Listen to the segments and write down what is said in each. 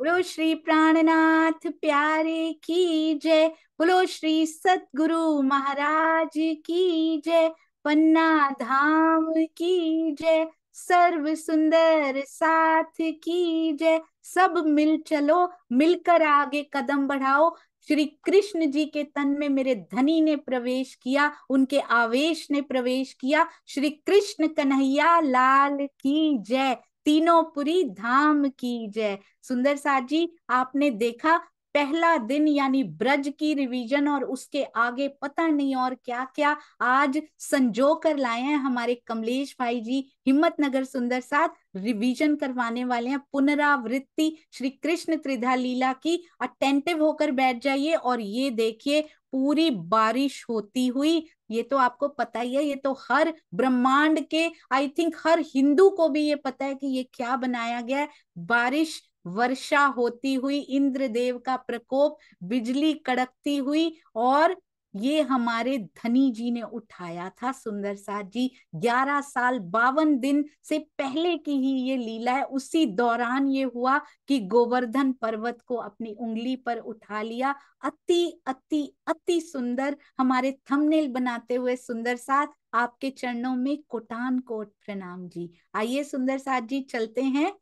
बोलो श्री प्राणनाथ प्यारे की जय बोलो श्री सतगुरु महाराज की जय पन्ना धाम की जय सर्व सुंदर साथ की जय सब मिल चलो मिलकर आगे कदम बढ़ाओ श्री कृष्ण जी के तन में मेरे धनी ने प्रवेश किया उनके आवेश ने प्रवेश किया श्री कृष्ण कन्हैया लाल की जय तीनों पुरी धाम की जय सुंदर साहब जी आपने देखा पहला दिन यानी ब्रज की रिवीजन और उसके आगे पता नहीं और क्या क्या आज संजो कर लाए हैं हमारे कमलेश भाई जी हिम्मत नगर सुंदर साथ रिवीजन करवाने वाले हैं पुनरावृत्ति श्री कृष्ण त्रिधा लीला की अटेंटिव होकर बैठ जाइए और ये देखिए पूरी बारिश होती हुई ये तो आपको पता ही है ये तो हर ब्रह्मांड के आई थिंक हर हिंदू को भी ये पता है कि ये क्या बनाया गया है बारिश वर्षा होती हुई इंद्रदेव का प्रकोप बिजली कड़कती हुई और ये हमारे धनी जी ने उठाया था सुंदर साथ जी ग्यारह साल बावन दिन से पहले की ही ये लीला है उसी दौरान ये हुआ कि गोवर्धन पर्वत को अपनी उंगली पर उठा लिया अति अति अति सुंदर हमारे थंबनेल बनाते हुए सुंदर साथ आपके चरणों में कोटान कोट प्रणाम जी आइए सुंदर साथ जी चलते हैं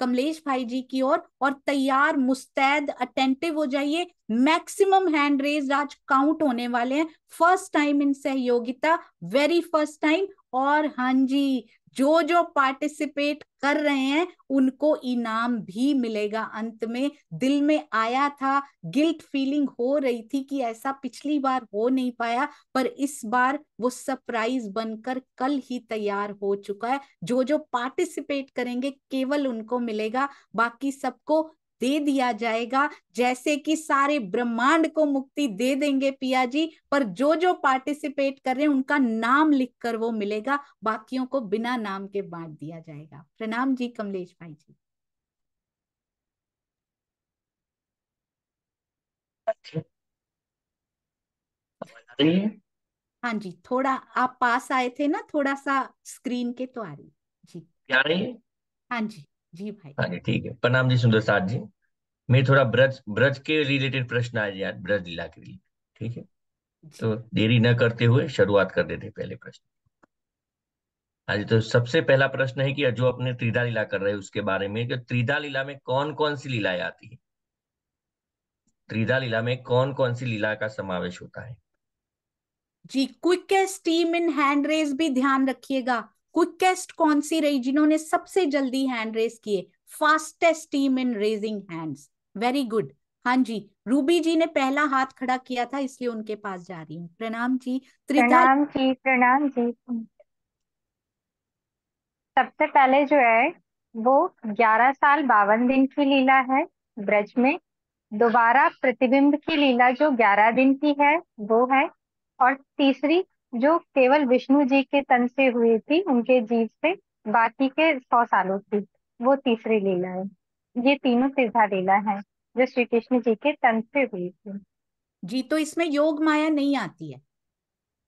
कमलेश भाई जी की ओर और, और तैयार मुस्तैद अटेंटिव हो जाइए मैक्सिमम हैंड रेज आज काउंट होने वाले हैं फर्स्ट टाइम इन सहयोगिता वेरी फर्स्ट टाइम और हां जी जो जो पार्टिसिपेट कर रहे हैं उनको इनाम भी मिलेगा अंत में दिल में आया था गिल्ट फीलिंग हो रही थी कि ऐसा पिछली बार हो नहीं पाया पर इस बार वो सरप्राइज बनकर कल ही तैयार हो चुका है जो जो पार्टिसिपेट करेंगे केवल उनको मिलेगा बाकी सबको दे दिया जाएगा जैसे कि सारे ब्रह्मांड को मुक्ति दे देंगे पिया जी पर जो जो पार्टिसिपेट कर रहे हैं उनका नाम लिखकर वो मिलेगा बाकियों को बिना नाम के बांट दिया जाएगा प्रणाम जी कमलेश भाई जी हाँ जी थोड़ा आप पास आए थे ना थोड़ा सा स्क्रीन के तो आ रही जी आ रही हाँ जी जी भाई हाँ जी ठीक है प्रणाम जी सुंदर साथ जी मेरे थोड़ा ब्रज ब्रज के रिलेटेड प्रश्न आए यार ब्रज लीला के लिए ठीक है तो देरी न करते हुए शुरुआत कर देते पहले प्रश्न हाँ जी तो सबसे पहला प्रश्न है कि जो अपने त्रिदा लीला कर रहे हैं उसके बारे में कि त्रिदा लीला में कौन कौन सी लीलाएं आती है त्रिदा लीला में कौन कौन सी लीला का समावेश होता है जी quick steam in hand raise भी ध्यान रखिएगा क्विकेस्ट कौन सी रही जिन्होंने सबसे जल्दी हैंड रेस किए fastest team in raising hands very good हाँ जी रूबी जी ने पहला हाथ खड़ा किया था इसलिए उनके पास जा रही हूँ प्रणाम जी प्रणाम जी प्रणाम जी सबसे पहले जो है वो ग्यारह साल बावन दिन की लीला है ब्रज में दोबारा प्रतिबिंब की लीला जो ग्यारह दिन की है वो है और तीसरी जो केवल विष्णु जी के तन से हुई थी उनके जीव से बाकी के सौ सालों की वो तीसरी लीला है ये तीनों सीधा लीला है जो श्री कृष्ण जी के तन से हुई थी जी तो इसमें योग माया नहीं आती है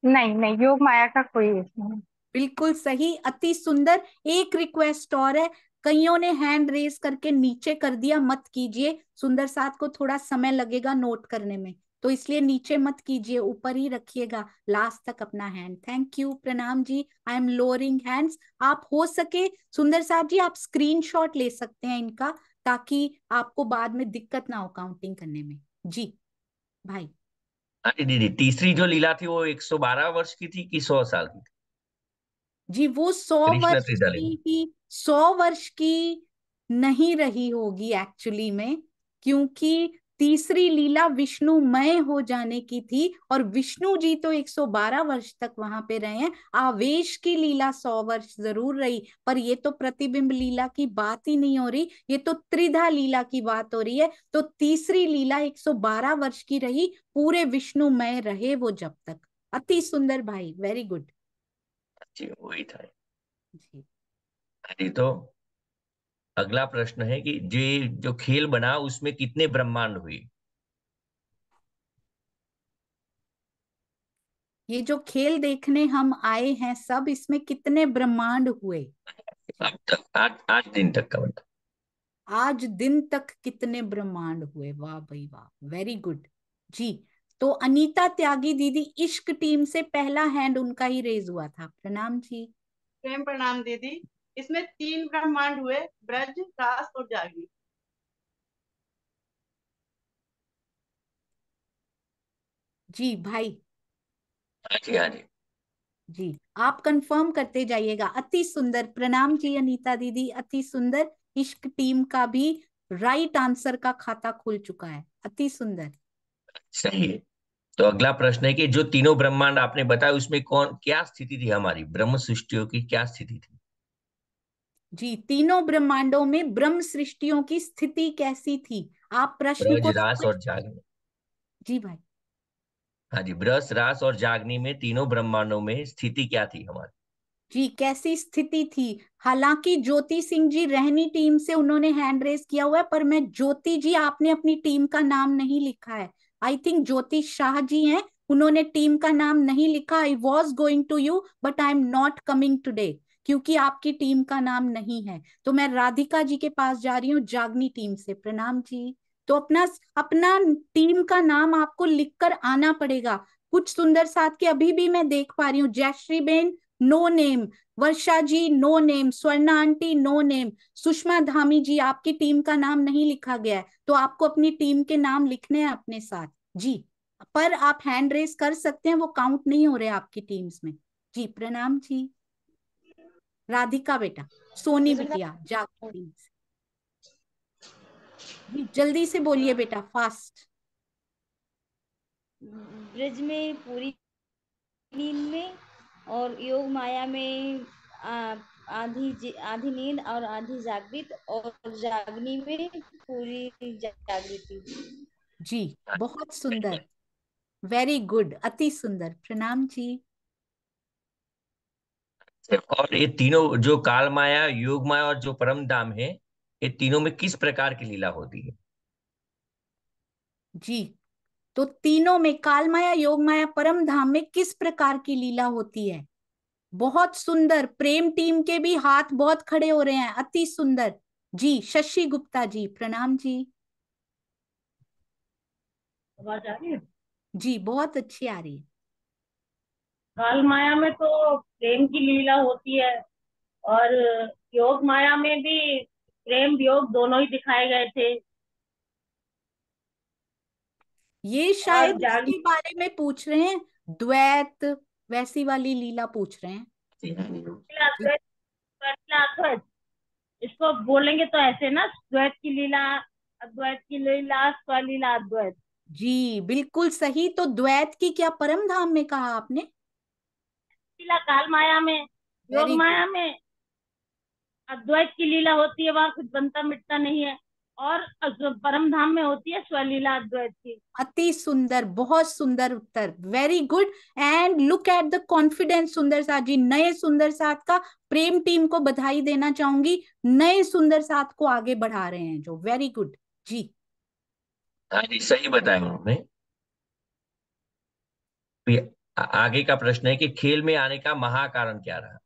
नहीं नहीं योग माया का कोई इसमें बिल्कुल सही अति सुंदर एक रिक्वेस्ट और है कईयों ने हैंड रेस करके नीचे कर दिया मत कीजिए सुंदर साथ को थोड़ा समय लगेगा नोट करने में तो इसलिए नीचे मत कीजिए ऊपर ही रखिएगा लास्ट तक अपना हैंड थैंक यू प्रणाम जी आई एम लोअरिंग हैंड्स आप हो सके सुंदर साहब जी आप स्क्रीनशॉट ले सकते हैं इनका ताकि आपको बाद में दिक्कत ना हो काउंटिंग करने में जी भाई दीदी हाँ, तीसरी जो लीला थी वो 112 वर्ष की थी कि 100 साल की जी वो 100 वर्ष की 100 वर्ष की नहीं रही होगी एक्चुअली में क्योंकि तीसरी लीला विष्णु मय हो जाने की थी और विष्णु जी तो 112 वर्ष तक वहां पे रहे हैं आवेश की लीला 100 वर्ष जरूर रही पर ये तो प्रतिबिंब लीला की बात ही नहीं हो रही ये तो त्रिधा लीला की बात हो रही है तो तीसरी लीला 112 वर्ष की रही पूरे विष्णु मय रहे वो जब तक अति सुंदर भाई वेरी गुड जी वही था तो। जी तो अगला प्रश्न है कि जो जो खेल बना उसमें कितने ब्रह्मांड हुए ये जो खेल देखने हम आए हैं सब इसमें कितने ब्रह्मांड हुए आज आज दिन तक का मतलब आज दिन तक कितने ब्रह्मांड हुए वाह भाई वाह वेरी गुड जी तो अनीता त्यागी दीदी इश्क टीम से पहला हैंड उनका ही रेज हुआ था प्रणाम जी प्रणाम दीदी इसमें तीन ब्रह्मांड हुए ब्रज रास और जागी जी भाई हाँ जी हाँ जी जी आप कंफर्म करते जाइएगा अति सुंदर प्रणाम जी अनीता दीदी अति सुंदर इश्क टीम का भी राइट आंसर का खाता खुल चुका है अति सुंदर सही है तो अगला प्रश्न है कि जो तीनों ब्रह्मांड आपने बताया उसमें कौन क्या स्थिति थी हमारी ब्रह्म सृष्टियों की क्या स्थिति थी जी तीनों ब्रह्मांडों में ब्रह्म सृष्टियों की स्थिति कैसी थी आप प्रश्न को रास और जागनी जी भाई हाँ जी ब्रस रास और जागनी में तीनों ब्रह्मांडों में स्थिति क्या थी हमारी जी कैसी स्थिति थी हालांकि ज्योति सिंह जी रहनी टीम से उन्होंने हैंड रेस किया हुआ है पर मैं ज्योति जी आपने अपनी टीम का नाम नहीं लिखा है आई थिंक ज्योति शाह जी हैं उन्होंने टीम का नाम नहीं लिखा I was going to you but I am not coming today क्योंकि आपकी टीम का नाम नहीं है तो मैं राधिका जी के पास जा रही हूँ जागनी टीम से प्रणाम जी तो अपना अपना टीम का नाम आपको लिखकर आना पड़ेगा कुछ सुंदर साथ के अभी भी मैं देख पा रही हूँ Jayashree ben no name Varsha ji no name Swarna aunty no name Sushma Dhami ji आपकी टीम का नाम नहीं लिखा गया है तो आपको अपनी टीम के नाम लिखने हैं अपने साथ जी पर आप हैंड रेस कर सकते हैं वो काउंट नहीं हो रहे आपकी टीम्स में जी प्रणाम जी राधिका बेटा सोनी बिटिया जागो प्लीज जल्दी से बोलिए बेटा फास्ट ब्रिज में पूरी नींद में और योग माया में आधी आधी नींद और आधी जागृत और जागनी में पूरी जागृति जी बहुत सुंदर वेरी गुड अति सुंदर प्रणाम जी और ये तीनों जो काल माया योग माया और जो परम धाम है ये तीनों में किस प्रकार की लीला होती है जी तो तीनों में काल माया योग माया परम धाम में किस प्रकार की लीला होती है बहुत सुंदर प्रेम टीम के भी हाथ बहुत खड़े हो रहे हैं अति सुंदर जी शशि गुप्ता जी प्रणाम जी आवाज आ रही है जी बहुत अच्छी आ रही है काल माया में तो प्रेम की लीला होती है और योग माया में भी प्रेम योग दोनों ही दिखाए गए थे ये शायद के बारे में पूछ रहे हैं द्वैत वैसी वाली लीला पूछ रहे हैं हाँ, हाँ। इसको बोलेंगे तो ऐसे ना द्वैत की लीला अद्वैत की लीला स्वलीला अद्वैत जी बिल्कुल सही तो द्वैत की क्या परम धाम में कहा आपने लीला काल माया में योग माया में अद्वैत की लीला होती है वहाँ कुछ बनता मिटता नहीं है और परम धाम में होती है स्वलीला अद्वैत की अति सुंदर बहुत सुंदर उत्तर very good and look at the confidence सुंदर साथ जी नए सुंदर साथ का प्रेम टीम को बधाई देना चाहूंगी नए सुंदर साथ को आगे बढ़ा रहे हैं जो वेरी गुड जी हाँ जी सही बताया उन्होंने आगे का प्रश्न है कि खेल में आने का महाकारण क्या रहा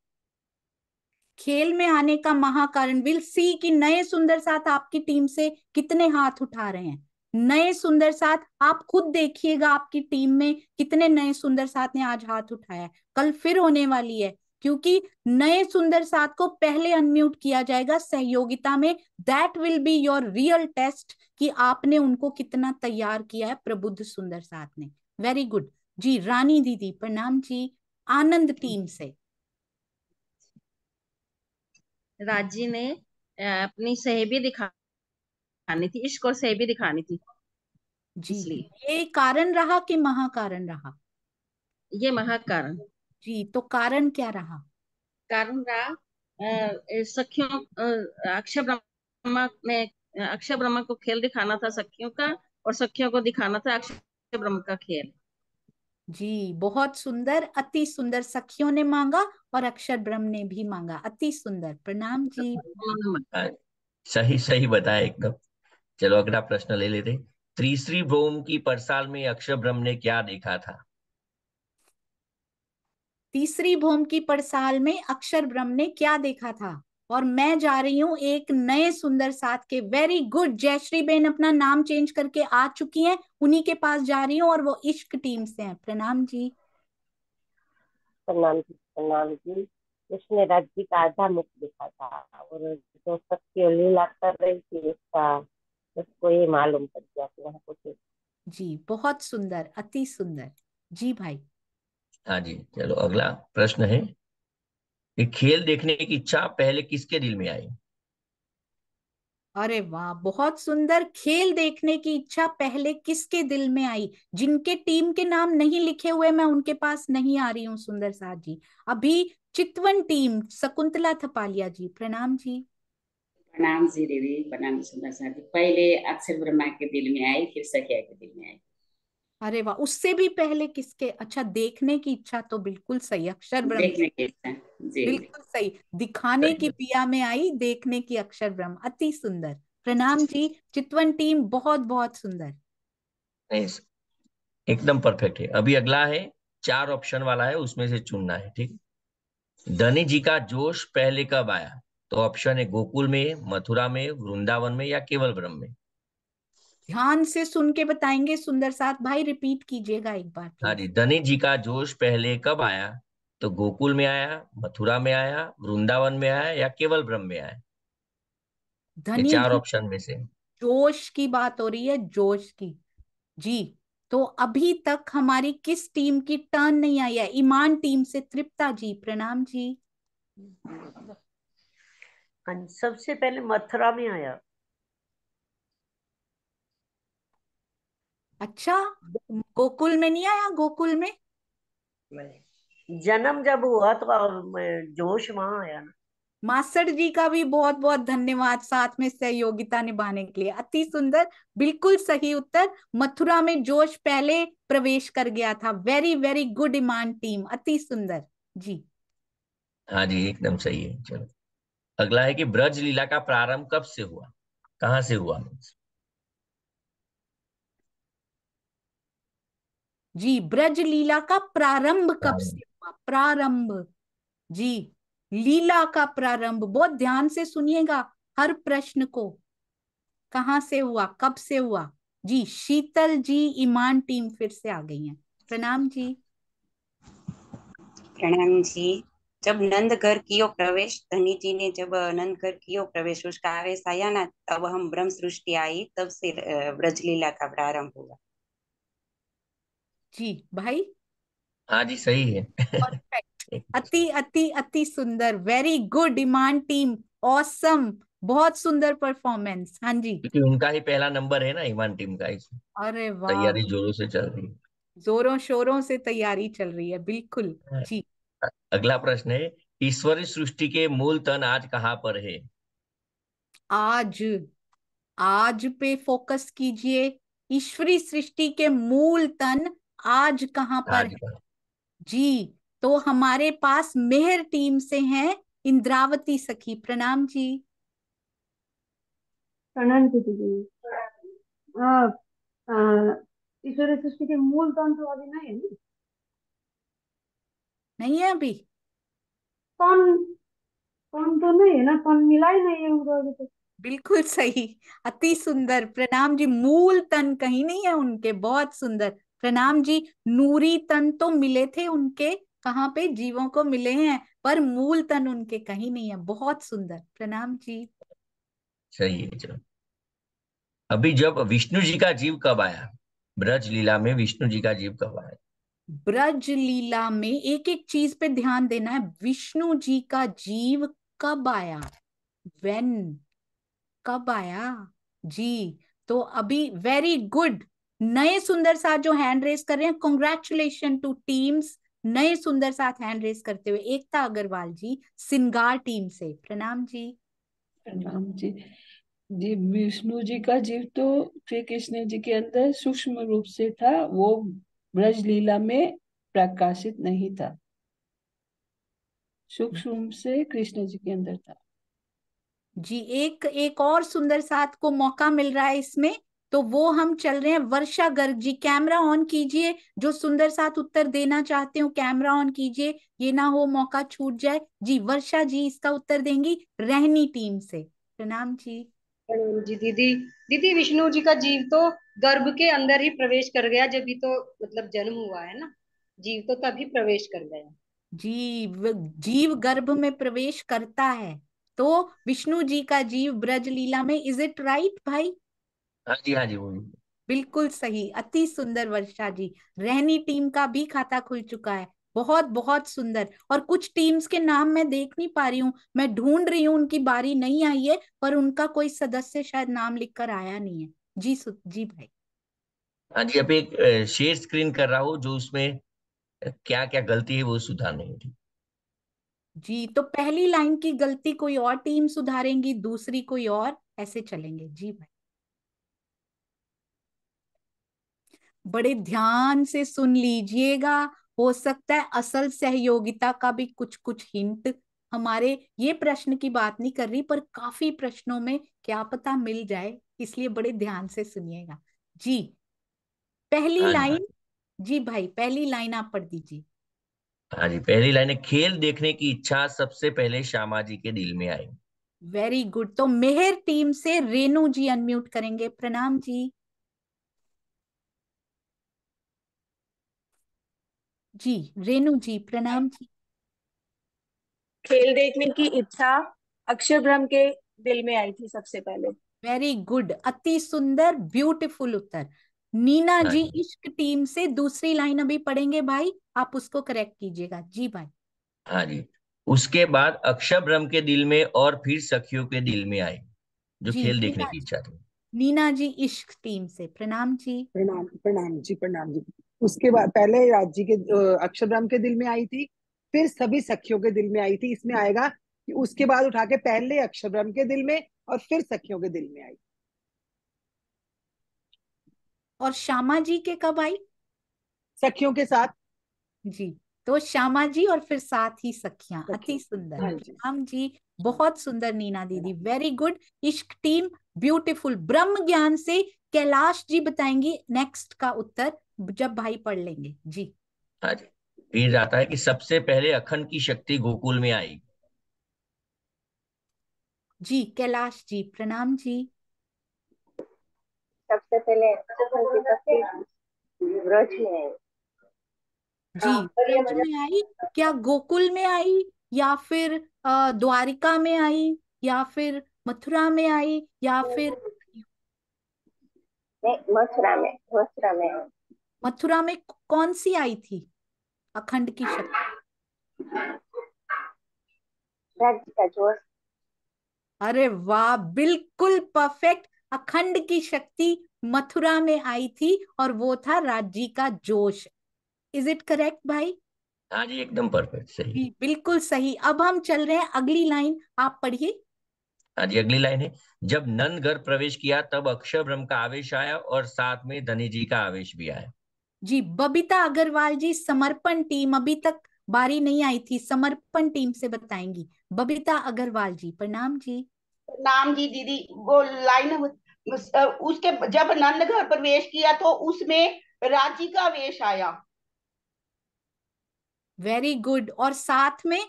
खेल में आने का महाकारण विल सी कि नए सुंदर साथ आपकी टीम से कितने हाथ उठा रहे हैं नए सुंदर साथ आप खुद देखिएगा आपकी टीम में कितने नए सुंदर साथ ने आज हाथ उठाया कल फिर होने वाली है क्योंकि नए सुंदर साथ को पहले अनम्यूट किया जाएगा सहयोगिता में that will be your real test कि आपने उनको कितना तैयार किया है प्रबुद्ध सुंदर साथ ने वेरी गुड जी रानी दीदी प्रणाम जी आनंद टीम से राजी ने अपनी सहेबी दिखानी थी इश्क और सहेबी दिखानी थी जी ये कारण रहा कि महाकारण रहा ये महाकारण जी तो कारण क्या रहा कारण रहा सखियों अक्षय ब्रह्मा ने अक्षय ब्रह्मा को खेल दिखाना था सखियों का और सखियों को दिखाना था अक्षय ब्रह्म का खेल जी बहुत सुंदर अति सुंदर सखियों ने मांगा और अक्षर ब्रह्म ने भी मांगा अति सुंदर प्रणाम जी सही सही बताया एकदम चलो अगला प्रश्न ले लेते तीसरी भ्रोम की परसाल में अक्षर ब्रह्म ने क्या देखा था तीसरी भूम की परसाल में अक्षर ब्रह्म ने क्या देखा था और मैं जा रही हूँ एक नए सुंदर साथ के वेरी गुड जयश्री बेन अपना नाम चेंज करके आ चुकी हैं उन्हीं के पास जा रही हूँ और वो इश्क टीम से हैं प्रणाम जी प्रणाम जी प्रणाम जी उसने राज्य का आधा मुख दिखा था और जो सबकी लीला कर रही थी उसका उसको ये मालूम पड़ गया कि वहाँ कुछ जी बहुत सुंदर अति सुंदर जी भाई हाँ जी चलो अगला प्रश्न है ये खेल देखने की इच्छा पहले किसके दिल में आई अरे वाह बहुत सुंदर खेल देखने की इच्छा पहले किसके दिल में आई जिनके टीम के नाम नहीं लिखे हुए मैं उनके पास नहीं आ रही हूँ सुंदर साहब जी अभी चितवन टीम शकुंतला थपालिया जी प्रणाम जी प्रणाम जी देवी प्रणाम सुंदर साहब जी पहले अक्षर ब्रह्मा के दिल में आई फिर सखिया के दिल में आई अरे वाह उससे भी पहले किसके अच्छा देखने की इच्छा तो बिल्कुल सही अक्षर ब्रह्मा बिल्कुल सही दिखाने की पिया में आई देखने की अक्षर ब्रह्म अति सुंदर प्रणाम जी चितवन टीम बहुत बहुत सुंदर एकदम परफेक्ट है अभी अगला है चार ऑप्शन वाला है उसमें से चुनना है ठीक धनी जी का जोश पहले कब आया तो ऑप्शन है गोकुल में मथुरा में वृंदावन में या केवल ब्रह्म में ध्यान से सुन के बताएंगे सुंदर साथ भाई रिपीट कीजिएगा एक बार हाँ जी धनी जी का जोश पहले कब आया तो गोकुल में आया मथुरा में आया वृंदावन में आया या केवल ब्रह्म में आया धनी चार ऑप्शन में से जोश की बात हो रही है जोश की जी तो अभी तक हमारी किस टीम की टर्न नहीं आई है ईमान टीम से तृप्ता जी प्रणाम जी हाँ सबसे पहले मथुरा में आया अच्छा गोकुल में नहीं आया गोकुल में नहीं जन्म जब हुआ तो जोश वहां आया ना मास्टर जी का भी बहुत बहुत धन्यवाद साथ में सहयोगिता निभाने के लिए अति सुंदर बिल्कुल सही उत्तर मथुरा में जोश पहले प्रवेश कर गया था very very good Iman team अति सुंदर जी हाँ जी एकदम सही है चलो अगला है कि ब्रज लीला का प्रारंभ कब से हुआ कहाँ से हुआ जी ब्रज लीला का प्रारंभ कब हाँ से का प्रारंभ जी लीला का प्रारंभ बहुत ध्यान से सुनिएगा हर प्रश्न को कहा से हुआ कब से हुआ जी शीतल जी ईमान टीम फिर से आ गई हैं प्रणाम जी प्रणाम जी जब नंद घर कियो प्रवेश धनी जी ने जब नंद घर कियो प्रवेश उसका आवेश आया ना तब हम ब्रह्म सृष्टि आई तब से ब्रजलीला का प्रारंभ हुआ जी भाई हाँ जी सही है परफेक्ट अति अति अति सुंदर very good demand team awesome बहुत सुंदर परफॉर्मेंस हाँ जी क्योंकि उनका ही पहला नंबर है ना ईमान टीम का अरे वाह तैयारी जोरों से चल रही है जोरों शोरों से तैयारी चल रही है बिल्कुल हाँ। जी अगला प्रश्न है ईश्वरी सृष्टि के मूल तन आज कहाँ पर है आज आज पे फोकस कीजिए ईश्वरी सृष्टि के मूल तन आज कहाँ पर आज है जी तो हमारे पास मेहर टीम से हैं इंद्रावती सखी प्रणाम जी प्रणाम दीदी ईश्वर सृष्टि के मूल तंत्र अभी नहीं है नहीं, नहीं है अभी तन तन तो नहीं है ना तन मिला ही नहीं है उनको अभी तक बिल्कुल सही अति सुंदर प्रणाम जी मूल तन कहीं नहीं है उनके बहुत सुंदर प्रणाम जी नूरी तन तो मिले थे उनके कहाँ पे जीवों को मिले हैं पर मूल तन उनके कहीं नहीं है बहुत सुंदर प्रणाम जी सही है अभी जब विष्णु जी का जीव कब आया ब्रज लीला में विष्णु जी का जीव कब आया ब्रज लीला में एक एक चीज पे ध्यान देना है विष्णु जी का जीव कब आया वेन कब आया जी तो अभी वेरी गुड नए सुंदर साथ जो हैंड रेस कर रहे हैं कॉन्ग्रेचुलेशन टू टीम्स नए सुंदर साथ हैंड रेस करते हुए एकता अग्रवाल जी सिंगार टीम से प्रणाम जी प्रणाम जी जी विष्णु जी का जीव तो श्री कृष्ण जी के अंदर सूक्ष्म रूप से था वो ब्रज लीला में प्रकाशित नहीं था सूक्ष्म से कृष्ण जी के अंदर था जी एक एक और सुंदर साथ को मौका मिल रहा है इसमें तो वो हम चल रहे हैं वर्षा गर्ग जी कैमरा ऑन कीजिए जो सुंदर साथ उत्तर देना चाहते हो कैमरा ऑन कीजिए ये ना हो मौका छूट जाए जी वर्षा जी इसका उत्तर देंगी रहनी टीम से प्रणाम जी प्रणाम जी दीदी दीदी विष्णु जी का जीव तो गर्भ के अंदर ही प्रवेश कर गया जब भी तो मतलब जन्म हुआ है ना जीव तो तभी प्रवेश कर गया जी जीव गर्भ में प्रवेश करता है तो विष्णु जी का जीव ब्रज लीला में इज इट राइट भाई हाँ जी हाँ जी वो भी। बिल्कुल सही अति सुंदर वर्षा जी रहनी टीम का भी खाता खुल चुका है बहुत बहुत सुंदर और कुछ टीम्स के नाम मैं देख नहीं पा रही हूँ मैं ढूंढ रही हूँ उनकी बारी नहीं आई है पर उनका कोई सदस्य शायद नाम लिखकर आया नहीं है जी सु जी भाई हाँ जी अब एक शेयर स्क्रीन कर रहा हूँ जो उसमें क्या क्या गलती है वो सुधारने होगी जी तो पहली लाइन की गलती कोई और टीम सुधारेंगी दूसरी कोई और ऐसे चलेंगे जी भाई बड़े ध्यान से सुन लीजिएगा हो सकता है असल सहयोगिता का भी कुछ कुछ हिंट हमारे ये प्रश्न की बात नहीं कर रही पर काफी प्रश्नों में क्या पता मिल जाए इसलिए बड़े ध्यान से सुनिएगा जी पहली हाँ हाँ लाइन जी भाई पहली लाइन आप पढ़ दीजिए हाँ जी पहली लाइन है खेल देखने की इच्छा सबसे पहले श्यामा जी के दिल में आई वेरी गुड तो मेहर टीम से रेनू जी अनम्यूट करेंगे प्रणाम जी जी रेनू जी प्रणाम जी खेल देखने की इच्छा अक्षय ब्रह्म के दिल में आई थी सबसे पहले वेरी गुड अति सुंदर ब्यूटीफुल उत्तर नीना जी इश्क टीम से दूसरी लाइन अभी पढ़ेंगे भाई आप उसको करेक्ट कीजिएगा जी भाई हाँ जी उसके बाद अक्षय ब्रह्म के दिल में और फिर सखियों के दिल में आई जो खेल देखने की इच्छा थी नीना जी इश्क टीम से प्रणाम जी प्रणाम प्रणाम जी प्रणाम जी उसके बाद पहले राज जी के अक्षरधाम के दिल में आई थी फिर सभी सखियों के दिल में आई थी इसमें आएगा कि उसके बाद उठा के पहले अक्षरब्रह्म के दिल में और फिर सखियों के दिल में आई और श्यामा जी के कब आई सखियों के साथ जी तो श्यामा जी और फिर साथ ही सखियां अति सुंदर श्याम हाँ जी बहुत सुंदर नीना दीदी very good Ishq team beautiful ब्रह्म ज्ञान से कैलाश जी बताएंगी नेक्स्ट का उत्तर जब भाई पढ़ लेंगे जी हाँ जाता है कि सबसे पहले अखंड की शक्ति गोकुल में आई जी कैलाश जी प्रणाम जी सबसे पहले ब्रज में आई जी ब्रज में आई क्या गोकुल में आई या फिर द्वारिका में आई या फिर मथुरा में आई या फिर मथुरा में मथुरा में मथुरा में कौन सी आई थी अखंड की शक्ति अरे वाह बिल्कुल परफेक्ट अखंड की शक्ति मथुरा में आई थी और वो था राज्य का जोश इज इट करेक्ट भाई हाँ जी एकदम परफेक्ट सही बिल्कुल सही अब हम चल रहे हैं अगली लाइन आप पढ़िए हाँ जी अगली लाइन है जब नंद घर प्रवेश किया तब अक्षय ब्रह्म का आवेश आया और साथ में धनी जी का आवेश भी आया जी बबीता अग्रवाल जी समर्पण टीम अभी तक बारी नहीं आई थी समर्पण टीम से बताएंगी बबीता अग्रवाल जी प्रणाम जी प्रणाम जी दीदी वो लाइन उसके जब नंद घर प्रवेश किया तो उसमें राजी का वेश आया वेरी गुड और साथ में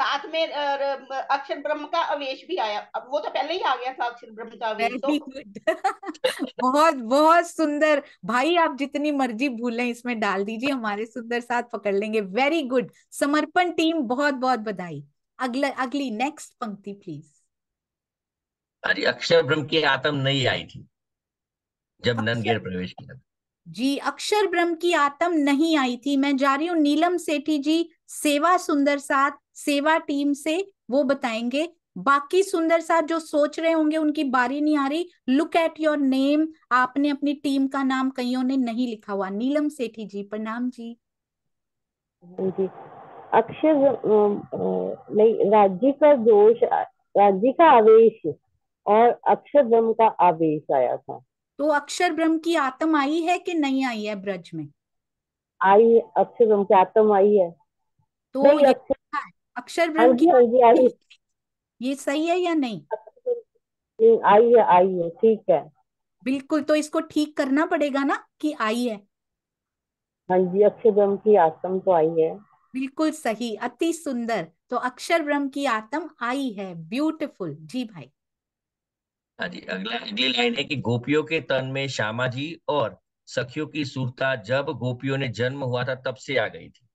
साथ में अक्षर ब्रह्म का अवेश भी आया अब वो तो पहले ही आ गया था अक्षर ब्रह्म का अवेश तो बहुत बहुत सुंदर भाई आप जितनी मर्जी भूलें इसमें डाल दीजिए हमारे सुंदर साथ पकड़ लेंगे वेरी गुड समर्पण टीम बहुत बहुत बधाई अगला अगली नेक्स्ट पंक्ति प्लीज अरे अक्षर ब्रह्म की आत्म नहीं आई थी जब नंदगेर प्रवेश किया जी अक्षर ब्रह्म की आत्म नहीं आई थी मैं जा रही हूँ नीलम सेठी जी सेवा सुंदर साथ सेवा टीम से वो बताएंगे बाकी सुंदर साथ जो सोच रहे होंगे उनकी बारी नहीं आ रही लुक एट योर नेम आपने अपनी टीम का नाम कईयों ने नहीं लिखा हुआ नीलम सेठी जी प्रणाम जी जी अक्षर नहीं राज्य का दोष राज्य का आवेश और अक्षर ब्रह्म का आवेश आया था तो अक्षर ब्रह्म की आत्म आई है कि नहीं आई है ब्रज में आई अक्षर ब्रह्म की आत्म आई है तो हाँ, अक्षर, ब्रह्म हाँ की हाँ आई ये सही है या नहीं नहीं आई है आई है ठीक है बिल्कुल तो इसको ठीक करना पड़ेगा ना कि आई है हाँ जी अक्षर ब्रह्म की आत्म तो आई है बिल्कुल सही अति सुंदर तो अक्षर ब्रह्म की आत्म आई है ब्यूटीफुल जी भाई हाँ जी अगला अगली लाइन है कि गोपियों के तन में श्यामा जी और सखियों की सुरता जब गोपियों ने जन्म हुआ था तब से आ गई थी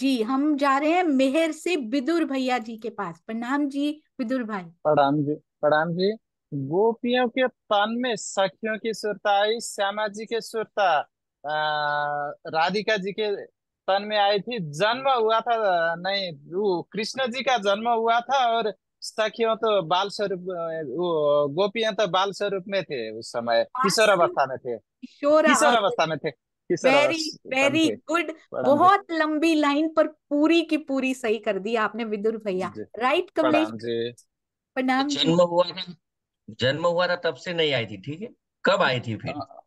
जी हम जा रहे हैं मेहर से विदुर भैया जी के पास प्रणाम जी विदुर भाई प्रणाम जी प्रणाम जी गोपियों के तन में सखियों की सुरता आई श्यामा जी के सुरता राधिका जी के तन में आई थी जन्म हुआ था नहीं कृष्ण जी का जन्म हुआ था और सखियों तो बाल स्वरूप गोपियां तो बाल स्वरूप में थे उस समय किशोर अवस्था में थे किशोर अवस्था में थे वेरी वेरी गुड बहुत लंबी लाइन पर पूरी की पूरी सही कर दी आपने विदुर भैया राइट कमलेश प्रणाम जन्म हुआ था जन्म हुआ था तब से नहीं आई थी ठीक है कब आई थी फिर हाँ।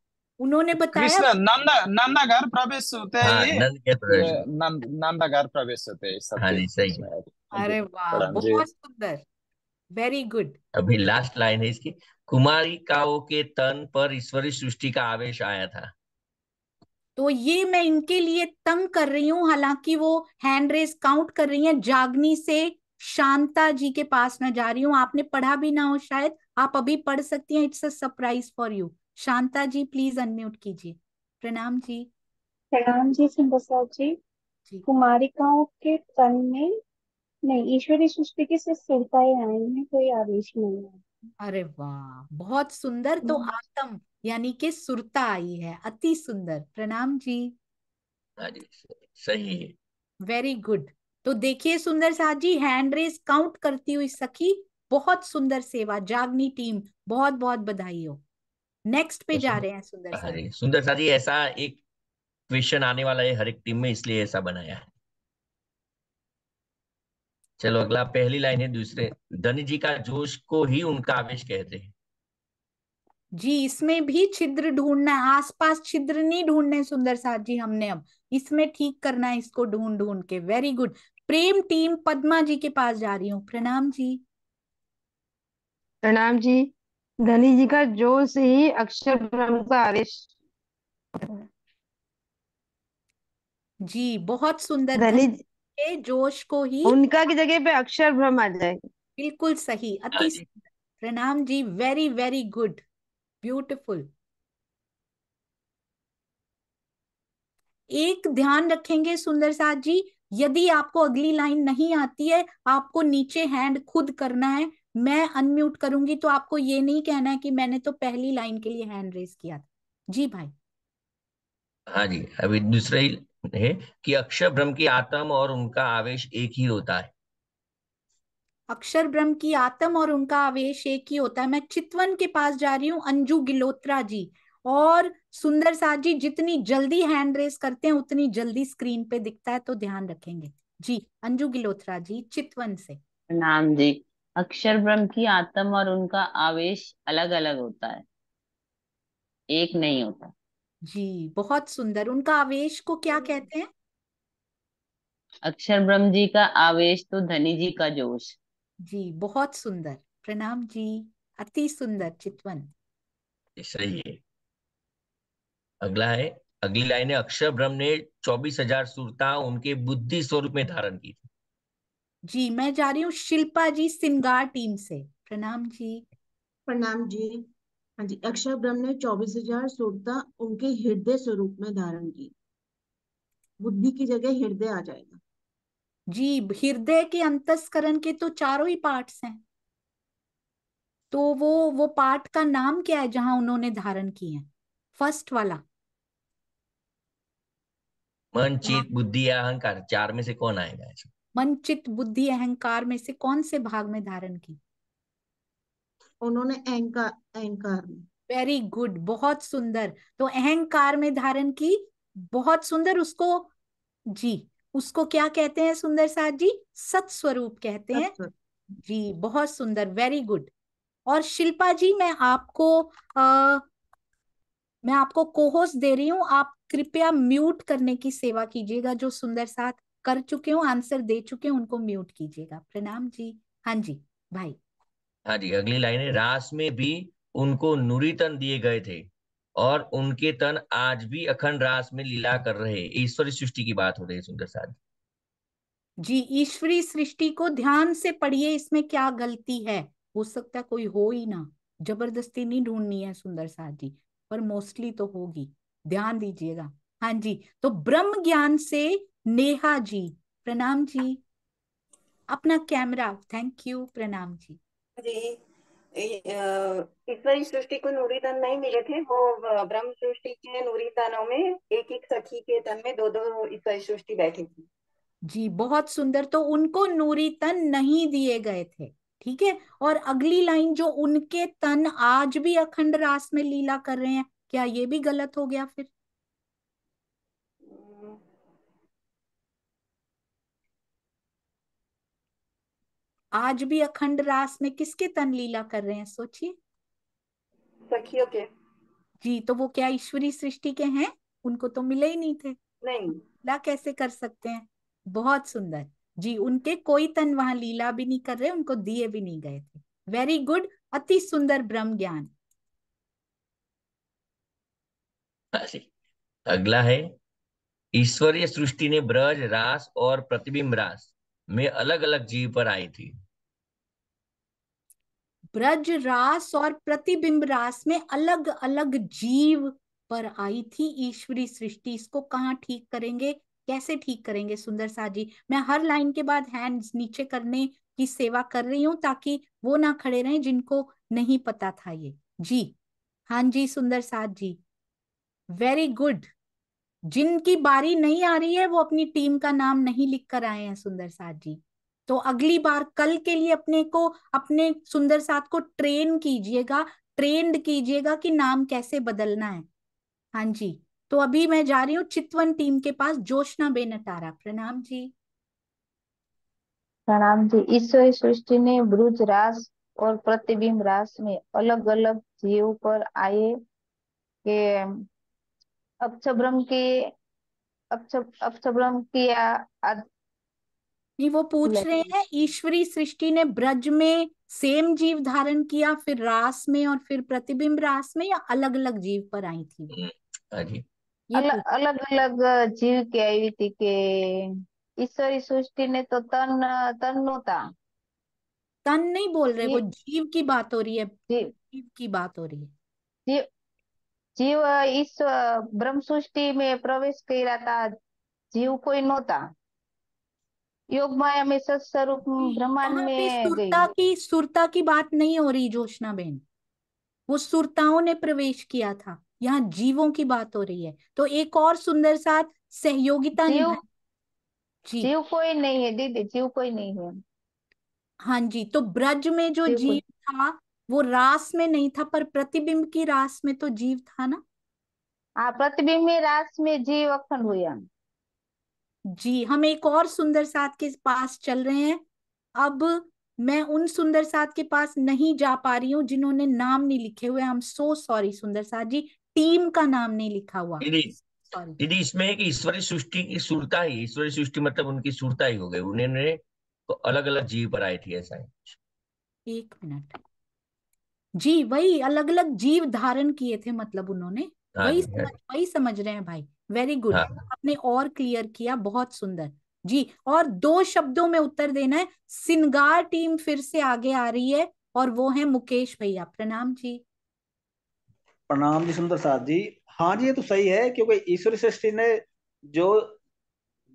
उन्होंने बताया नंदा नंदा घर प्रवेश होते हैं नंदा घर प्रवेश होते हैं हाँ, हाँ जी सही अरे वाह बहुत सुंदर वेरी गुड अभी लास्ट लाइन है इसकी कुमारी काओ के तन पर ईश्वरी सृष्टि का आवेश आया था तो ये मैं इनके लिए तंग कर रही हूँ हालांकि वो हैंड रेस काउंट कर रही हैं जागनी से शांता जी के पास मैं जा रही हूँ आपने पढ़ा भी ना हो शायद आप अभी पढ़ सकती हैं it's a surprise for you Shanta ji please unmute कीजिए प्रणाम जी प्रणाम जी सिंह जी कुमारिकाओं के तन में नहीं ईश्वरी सृष्टि की सिर्फ सुरताएं आई है कोई आवेश नहीं है अरे वाह बहुत सुंदर तो हम्म। आत्म यानी कि सुरता आई है अति सुंदर प्रणाम जी सही है वेरी गुड तो देखिए सुंदर साहब जी हैंड रेस काउंट करती हुई सखी बहुत सुंदर सेवा जागनी टीम बहुत बहुत बधाई हो नेक्स्ट पे जा रहे हैं सुंदर साहब सुंदर साहब जी ऐसा एक क्वेश्चन आने वाला है हर एक टीम में इसलिए ऐसा बनाया है चलो अगला पहली लाइन है दूसरे धन जी का जोश को ही उनका आवेश कहते हैं जी इसमें भी छिद्र ढूंढना आसपास छिद्र नहीं ढूंढने सुंदर साथ जी हमने अब इसमें ठीक करना है इसको ढूंढ ढूंढ के very good Prem team Padma ji के पास जा रही हूँ प्रणाम जी प्रणाम जी धनी जी का जोश ही अक्षर ब्रह्म का आवेश जी बहुत सुंदर धनी के जोश को ही उनका की जगह पे अक्षर भ्रम आ जाए बिल्कुल सही अति हाँ प्रणाम जी वेरी वेरी गुड ब्यूटिफुल एक ध्यान रखेंगे सुंदर साथ जी यदि आपको अगली लाइन नहीं आती है आपको नीचे हैंड खुद करना है मैं अनम्यूट करूंगी तो आपको ये नहीं कहना है कि मैंने तो पहली लाइन के लिए हैंड रेस किया था जी भाई हाँ जी अभी दूसरा ही है कि अक्षर ब्रह्म की आत्म और उनका आवेश एक ही होता है अक्षर ब्रह्म की आत्म और उनका आवेश एक ही होता है मैं चितवन के पास जा रही हूँ अंजू गिलोत्रा जी और सुंदर साथ जी जितनी जल्दी हैंड रेस करते हैं उतनी जल्दी स्क्रीन पे दिखता है तो ध्यान रखेंगे जी अंजू गिलोत्रा जी चितवन से नाम जी अक्षर ब्रह्म की आत्म और उनका आवेश अलग अलग होता है एक नहीं होता जी बहुत सुंदर उनका आवेश को क्या हाँ। कहते हैं अक्षर ब्रह्म जी का आवेश तो धनी जी का जोश जी बहुत सुंदर प्रणाम जी अति सुंदर चितवन सही है अगला है अगली लाइन है अक्षर ब्रह्म ने चौबीस हजार सुरता उनके बुद्धि स्वरूप में धारण की थी जी मैं जा रही हूँ शिल्पा जी सिंगार टीम से प्रणाम जी प्रणाम जी हाँ जी अक्षर ब्रह्म ने चौबीस हजार सुरता उनके हृदय स्वरूप में धारण की बुद्धि की जगह हृदय आ जाएगा जी हृदय के अंतस्करण के तो चारों ही पार्ट्स हैं तो वो वो पार्ट का नाम क्या है जहां उन्होंने धारण किए हैं फर्स्ट वाला मन चित हाँ। बुद्धि अहंकार चार में से कौन आएगा मन चित बुद्धि अहंकार में से कौन से भाग में धारण की उन्होंने अहंकार अहंकार वेरी गुड बहुत सुंदर तो अहंकार में धारण की बहुत सुंदर उसको जी उसको क्या कहते हैं सुंदर साहब जी सत्स्वरूप कहते हैं जी बहुत सुंदर वेरी गुड और शिल्पा जी मैं आपको आ, मैं आपको कोहोस दे रही हूँ आप कृपया म्यूट करने की सेवा कीजिएगा जो सुंदर साथ कर चुके हो आंसर दे चुके हूँ उनको म्यूट कीजिएगा प्रणाम जी हाँ जी भाई हाँ जी अगली लाइन है रास में भी उनको नूरी तन दिए गए थे और उनके तन आज भी अखंड रास में लीला कर रहे ईश्वरी सृष्टि की बात हो रही है सुंदर साहब जी ईश्वरी सृष्टि को ध्यान से पढ़िए इसमें क्या गलती है हो सकता है कोई हो ही ना जबरदस्ती नहीं ढूंढनी है सुंदर साहब जी पर मोस्टली तो होगी ध्यान दीजिएगा हाँ जी तो ब्रह्म ज्ञान से नेहा जी प्रणाम जी अपना कैमरा थैंक यू प्रणाम जी जी ईश्वरी सृष्टि को नूरी नहीं मिले थे वो ब्रह्म सृष्टि के नूरी में एक एक सखी के तन में दो दो ईश्वरी सृष्टि बैठी थी जी बहुत सुंदर तो उनको नूरी तन नहीं दिए गए थे ठीक है और अगली लाइन जो उनके तन आज भी अखंड रास में लीला कर रहे हैं क्या ये भी गलत हो गया फिर आज भी अखंड रास में किसके तन लीला कर रहे हैं सोचिए सखियों के जी तो वो क्या ईश्वरी सृष्टि के हैं उनको तो मिले ही नहीं थे नहीं ला कैसे कर सकते हैं बहुत सुंदर जी उनके कोई तन वहां लीला भी नहीं कर रहे उनको दिए भी नहीं गए थे वेरी गुड अति सुंदर ब्रह्म ज्ञान अगला है ईश्वरीय सृष्टि ने ब्रज रास और प्रतिबिंब रास में अलग अलग जीव पर आई थी ब्रज रास और प्रतिबिंब रास में अलग अलग जीव पर आई थी ईश्वरी सृष्टि इसको कहाँ ठीक करेंगे कैसे ठीक करेंगे सुंदर साह जी मैं हर लाइन के बाद हैंड्स नीचे करने की सेवा कर रही हूँ ताकि वो ना खड़े रहें जिनको नहीं पता था ये जी हाँ जी सुंदर साह जी वेरी गुड जिनकी बारी नहीं आ रही है वो अपनी टीम का नाम नहीं लिख कर आए हैं सुंदर साह जी तो अगली बार कल के लिए अपने को अपने सुंदर साथ को ट्रेन कीजिएगा ट्रेंड कीजिएगा कि नाम कैसे बदलना है हाँ जी तो अभी मैं जा रही हूँ चितवन टीम के पास जोशना बेनटारा प्रणाम जी प्रणाम जी ईश्वरी सृष्टि ने ब्रुज रास और प्रतिबिंब रास में अलग अलग जीव पर आए के अक्षभ्रम के अक्षभ्रम किया नहीं वो पूछ रहे हैं ईश्वरी सृष्टि ने ब्रज में सेम जीव धारण किया फिर रास में और फिर प्रतिबिंब रास में या अलग अलग जीव पर आई थी हम्म, अल, अलग अलग जीव की आई थी के ईश्वरी सृष्टि ने तो तन तन नोता तन नहीं बोल रहे वो जीव की बात हो रही है जीव, जीव की बात हो रही है जीव जीव इस ब्रह्म सृष्टि में प्रवेश कर रहा था जीव कोई नोता योग माया में सत्स्वरूप तो ब्रह्मांड में सुरता की सुरता की बात नहीं हो रही जोशना बेन वो सुरताओं ने प्रवेश किया था यहाँ जीवों की बात हो रही है तो एक और सुंदर साथ सहयोगिता जीव जी जीव कोई नहीं है दीदी जीव कोई नहीं है हाँ जी तो ब्रज में जो जीव, जीव था वो रास में नहीं था पर प्रतिबिंब की रास में तो जीव था ना हाँ प्रतिबिंब में रास में जीव अखंड हुआ जी हम एक और सुंदर साथ के पास चल रहे हैं अब मैं उन सुंदर साथ के पास नहीं जा पा रही हूँ जिन्होंने नाम नहीं लिखे हुए हम सो सॉरी सुंदर साथ जी टीम का नाम नहीं लिखा हुआ दीदी इसमें है कि ईश्वरी सृष्टि की सुरता ही ईश्वरी सृष्टि मतलब उनकी सुरता ही हो गई उन्होंने तो अलग अलग जीव बनाए थे ऐसा है एक मिनट जी वही अलग अलग जीव धारण किए थे मतलब उन्होंने हाँ वही हाँ समझ, वही समझ रहे हैं भाई वेरी गुड हाँ. आपने और क्लियर किया बहुत सुंदर जी और दो शब्दों में उत्तर देना है सिंगार टीम फिर से आगे आ रही है और वो है मुकेश भैया प्रणाम जी प्रणाम जी सुंदर साहब जी हाँ जी ये तो सही है क्योंकि ईश्वर सृष्टि ने जो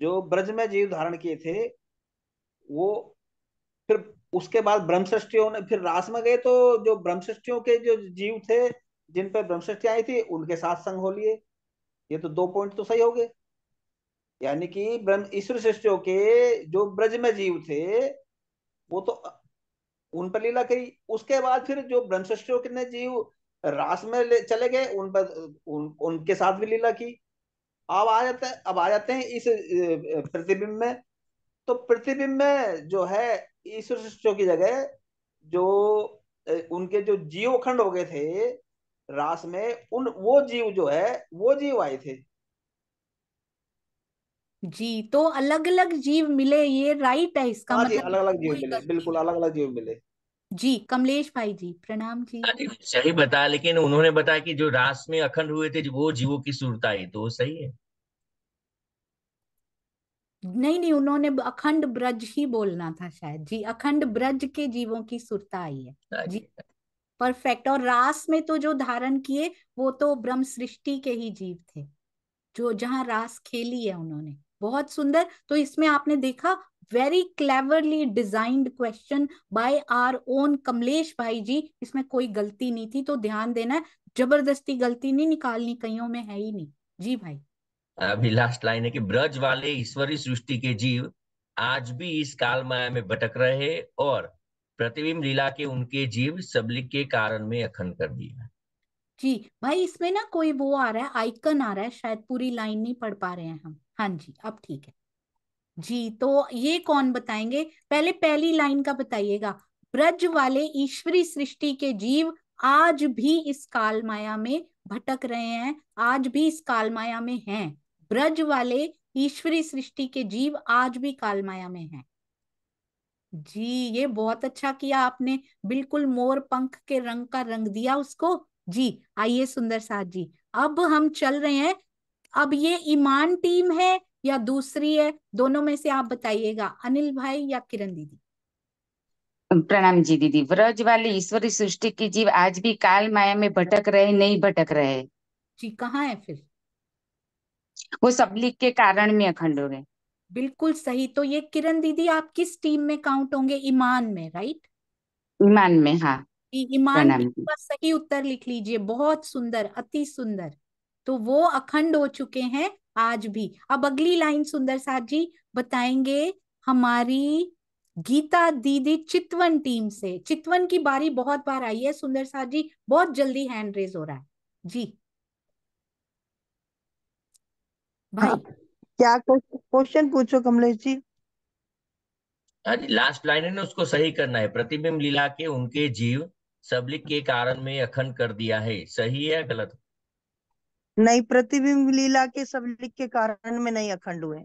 जो ब्रज में जीव धारण किए थे वो फिर उसके बाद ब्रह्म सृष्टियों ने फिर रास में गए तो जो ब्रह्म सृष्टियों के जो जीव थे जिन पर ब्रह्म सृष्टि आई थी उनके साथ संग हो लिए ये तो दो पॉइंट तो सही हो गए यानी कि ब्रह्म ईश्वर श्रेष्ठ के जो ब्रज में जीव थे वो तो उन पर लीला करी उसके बाद फिर जो ब्रह्मश्रेष्ठियों के जीव रास में चले गए उन पर उन, उनके साथ भी लीला की अब आ जाते अब आ जाते हैं इस प्रतिबिंब में तो प्रतिबिंब में जो है ईश्वर श्रेष्ठियों की जगह जो उनके जो जीव खंड हो गए थे रास में उन वो जीव जो है वो जीव आए थे जी तो अलग अलग जीव मिले ये राइट है इसका हाँ मतलब अलग अलग जीव मिले बिल्कुल अलग अलग जीव मिले जी कमलेश भाई जी प्रणाम जी हाँ सही बताया लेकिन उन्होंने बताया कि जो रास में अखंड हुए थे वो जीवों की सुरता आई तो सही है नहीं नहीं उन्होंने अखंड ब्रज ही बोलना था शायद जी अखंड ब्रज के जीवों की सुरता आई है हाँ जी परफेक्ट और रास में तो जो धारण किए वो तो ब्रह्म सृष्टि के ही जीव थे जो जहाँ रास खेली है उन्होंने बहुत सुंदर तो इसमें आपने देखा very cleverly designed question by our own Kamlesh भाई जी इसमें कोई गलती नहीं थी तो ध्यान देना है जबरदस्ती गलती नहीं निकालनी कईयों में है ही नहीं जी भाई अभी लास्ट लाइन है कि ब्रज वाले ईश्वरी सृष्टि के जीव आज भी इस काल माया में भटक रहे और प्रतिबिंब लीला के उनके जीव सबलिक के कारण में अखंड कर दिया जी भाई इसमें ना कोई वो आ रहा है आइकन आ रहा है शायद पूरी लाइन नहीं पढ़ पा रहे हैं हम हाँ जी अब ठीक है जी तो ये कौन बताएंगे पहले पहली लाइन का बताइएगा ब्रज वाले ईश्वरी सृष्टि के जीव आज भी इस काल माया में भटक रहे हैं आज भी इस काल माया में हैं ब्रज वाले ईश्वरी सृष्टि के जीव आज भी काल माया में हैं जी ये बहुत अच्छा किया आपने बिल्कुल मोर पंख के रंग का रंग दिया उसको जी आइए सुंदर साथ जी अब हम चल रहे हैं अब ये ईमान टीम है या दूसरी है दोनों में से आप बताइएगा अनिल भाई या किरण दीदी प्रणाम जी दीदी व्रज वाले ईश्वरी सृष्टि की जीव आज भी काल माया में भटक रहे नहीं भटक रहे जी कहाँ है फिर वो सबलिक के कारण में अखंड हो गए बिल्कुल सही तो ये किरण दीदी आप किस टीम में काउंट होंगे ईमान में राइट ईमान में हाँ ईमान सही उत्तर लिख लीजिए बहुत सुंदर अति सुंदर तो वो अखंड हो चुके हैं आज भी अब अगली लाइन सुंदर साहब जी बताएंगे हमारी गीता दीदी चितवन टीम से चितवन की बारी बहुत बार आई है सुंदर साहब जी बहुत जल्दी हैंड रेज हो रहा है जी हाँ। भाई क्या क्वेश्चन पूछो कमलेश जी हाँ जी लास्ट लाइन है ना उसको सही करना है प्रतिबिंब लीला के उनके जीव सबलिक के कारण में अखंड कर दिया है सही है गलत नहीं प्रतिबिंब लीला के सबलिक के कारण में नहीं अखंड हुए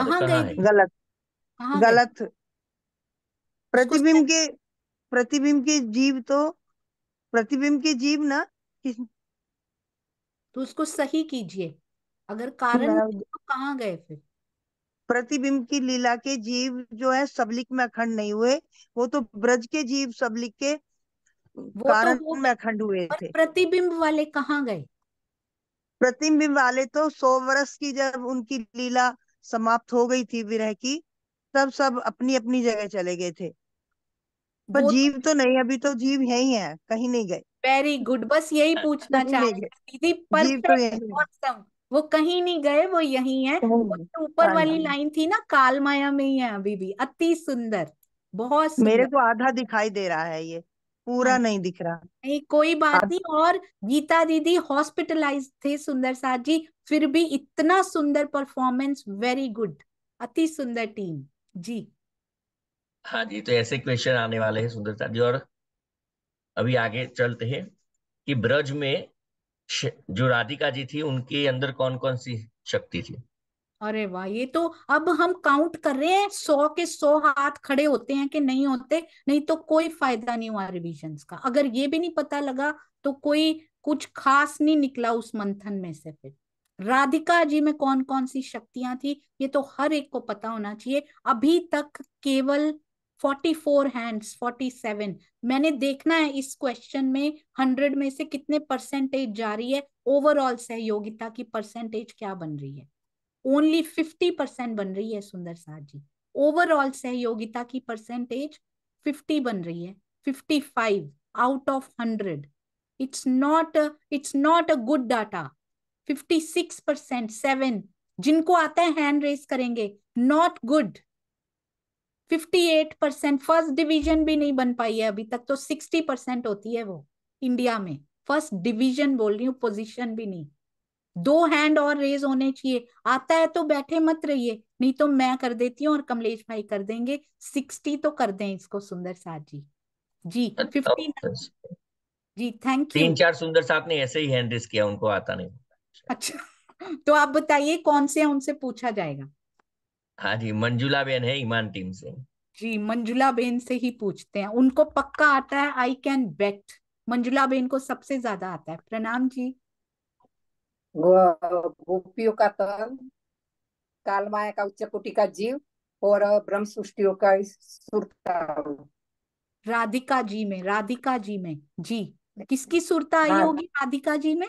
कहाँ गए गलत गलत प्रतिबिंब के प्रतिबिंब के जीव तो प्रतिबिंब के जीव ना तो उसको सही कीजिए अगर कारण नहीं तो कहाँ गए फिर प्रतिबिंब की लीला के जीव जो है सबलिक में अखंड नहीं हुए वो तो ब्रज के जीव सबलिक के तो कारण तो में अखंड हुए थे प्रतिबिंब वाले कहाँ गए प्रतिबिंब वाले तो सौ वर्ष की जब उनकी लीला समाप्त हो गई थी विरह की तब सब अपनी अपनी जगह चले गए थे पर जीव तो नहीं अभी तो जीव है ही है कहीं नहीं गए वेरी गुड बस यही पूछना चाहिए दीदी वो कहीं नहीं गए वो यही है तो ऊपर हाँ वाली लाइन थी ना काल माया में ही है अभी भी अति सुंदर बहुत सुंदर मेरे को आधा दिखाई दे रहा है ये पूरा हाँ। नहीं दिख रहा नहीं कोई बात नहीं और गीता दीदी हॉस्पिटलाइज थे सुंदर साहब जी फिर भी इतना सुंदर परफॉर्मेंस वेरी गुड अति सुंदर टीम जी हाँ जी तो ऐसे क्वेश्चन आने वाले हैं सुंदर साहब जी और अभी आगे चलते हैं कि ब्रज में जो राधिका जी थी उनके अंदर कौन कौन सी शक्ति थी अरे वाह ये तो अब हम काउंट कर रहे हैं सौ के सौ हाथ खड़े होते हैं कि नहीं होते नहीं तो कोई फायदा नहीं हुआ रिविजन का अगर ये भी नहीं पता लगा तो कोई कुछ खास नहीं निकला उस मंथन में से फिर राधिका जी में कौन कौन सी शक्तियां थी ये तो हर एक को पता होना चाहिए अभी तक केवल forty four hands forty seven मैंने देखना है इस क्वेश्चन में हंड्रेड में से कितने परसेंटेज जा रही है ओवरऑल सहयोगिता की परसेंटेज क्या बन रही है ओनली फिफ्टी परसेंट बन रही है सुंदर साथ जी ओवरऑल सहयोगिता की परसेंटेज फिफ्टी बन रही है fifty five out of hundred it's not it's not a good data fifty six percent seven जिनको आता है हैंड रेस करेंगे not good 58 percent first division भी नहीं बन पाई है अभी तक तो 60 परसेंट होती है वो इंडिया में फर्स्ट डिवीजन बोल रही हूँ पोजीशन भी नहीं दो हैंड और रेज होने चाहिए आता है तो बैठे मत रहिए नहीं तो मैं कर देती हूँ और कमलेश भाई कर देंगे सिक्सटी तो कर दें इसको सुंदर साहब जी जी फिफ्टी अच्छा, जी थैंक यू तीन चार सुंदर साहब ने ऐसे ही हैंड रेस किया उनको आता नहीं अच्छा तो आप बताइए कौन से उनसे पूछा जाएगा हाँ जी मंजुला बेन है ईमान टीम से जी मंजुला बेन से ही पूछते हैं उनको पक्का आता है I can bet Manjula ben को सबसे ज्यादा आता है प्रणाम जी गोपियों का तन काल माया का उच्च कोटि का जीव और ब्रह्म सृष्टियों का सुरता राधिका जी में राधिका जी में जी किसकी सुरता आई हाँ। होगी राधिका जी में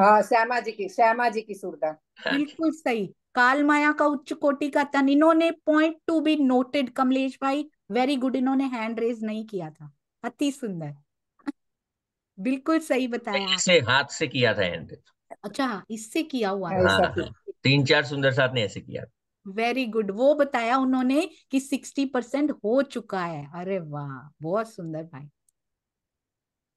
हाँ श्यामा जी की श्यामा जी की सुरता बिल्कुल सही काल माया का उच्च कोटि का तन इन्होंने point to be noted Kamlesh भाई वेरी गुड इन्होंने हैंड रेज नहीं किया था अति सुंदर बिल्कुल सही बताया इससे हाथ से किया था हैंड अच्छा हाँ, इससे किया हुआ हाँ, हाँ, हाँ, तीन चार सुंदर साथ ने ऐसे किया वेरी गुड वो बताया उन्होंने कि सिक्सटी परसेंट हो चुका है अरे वाह बहुत सुंदर भाई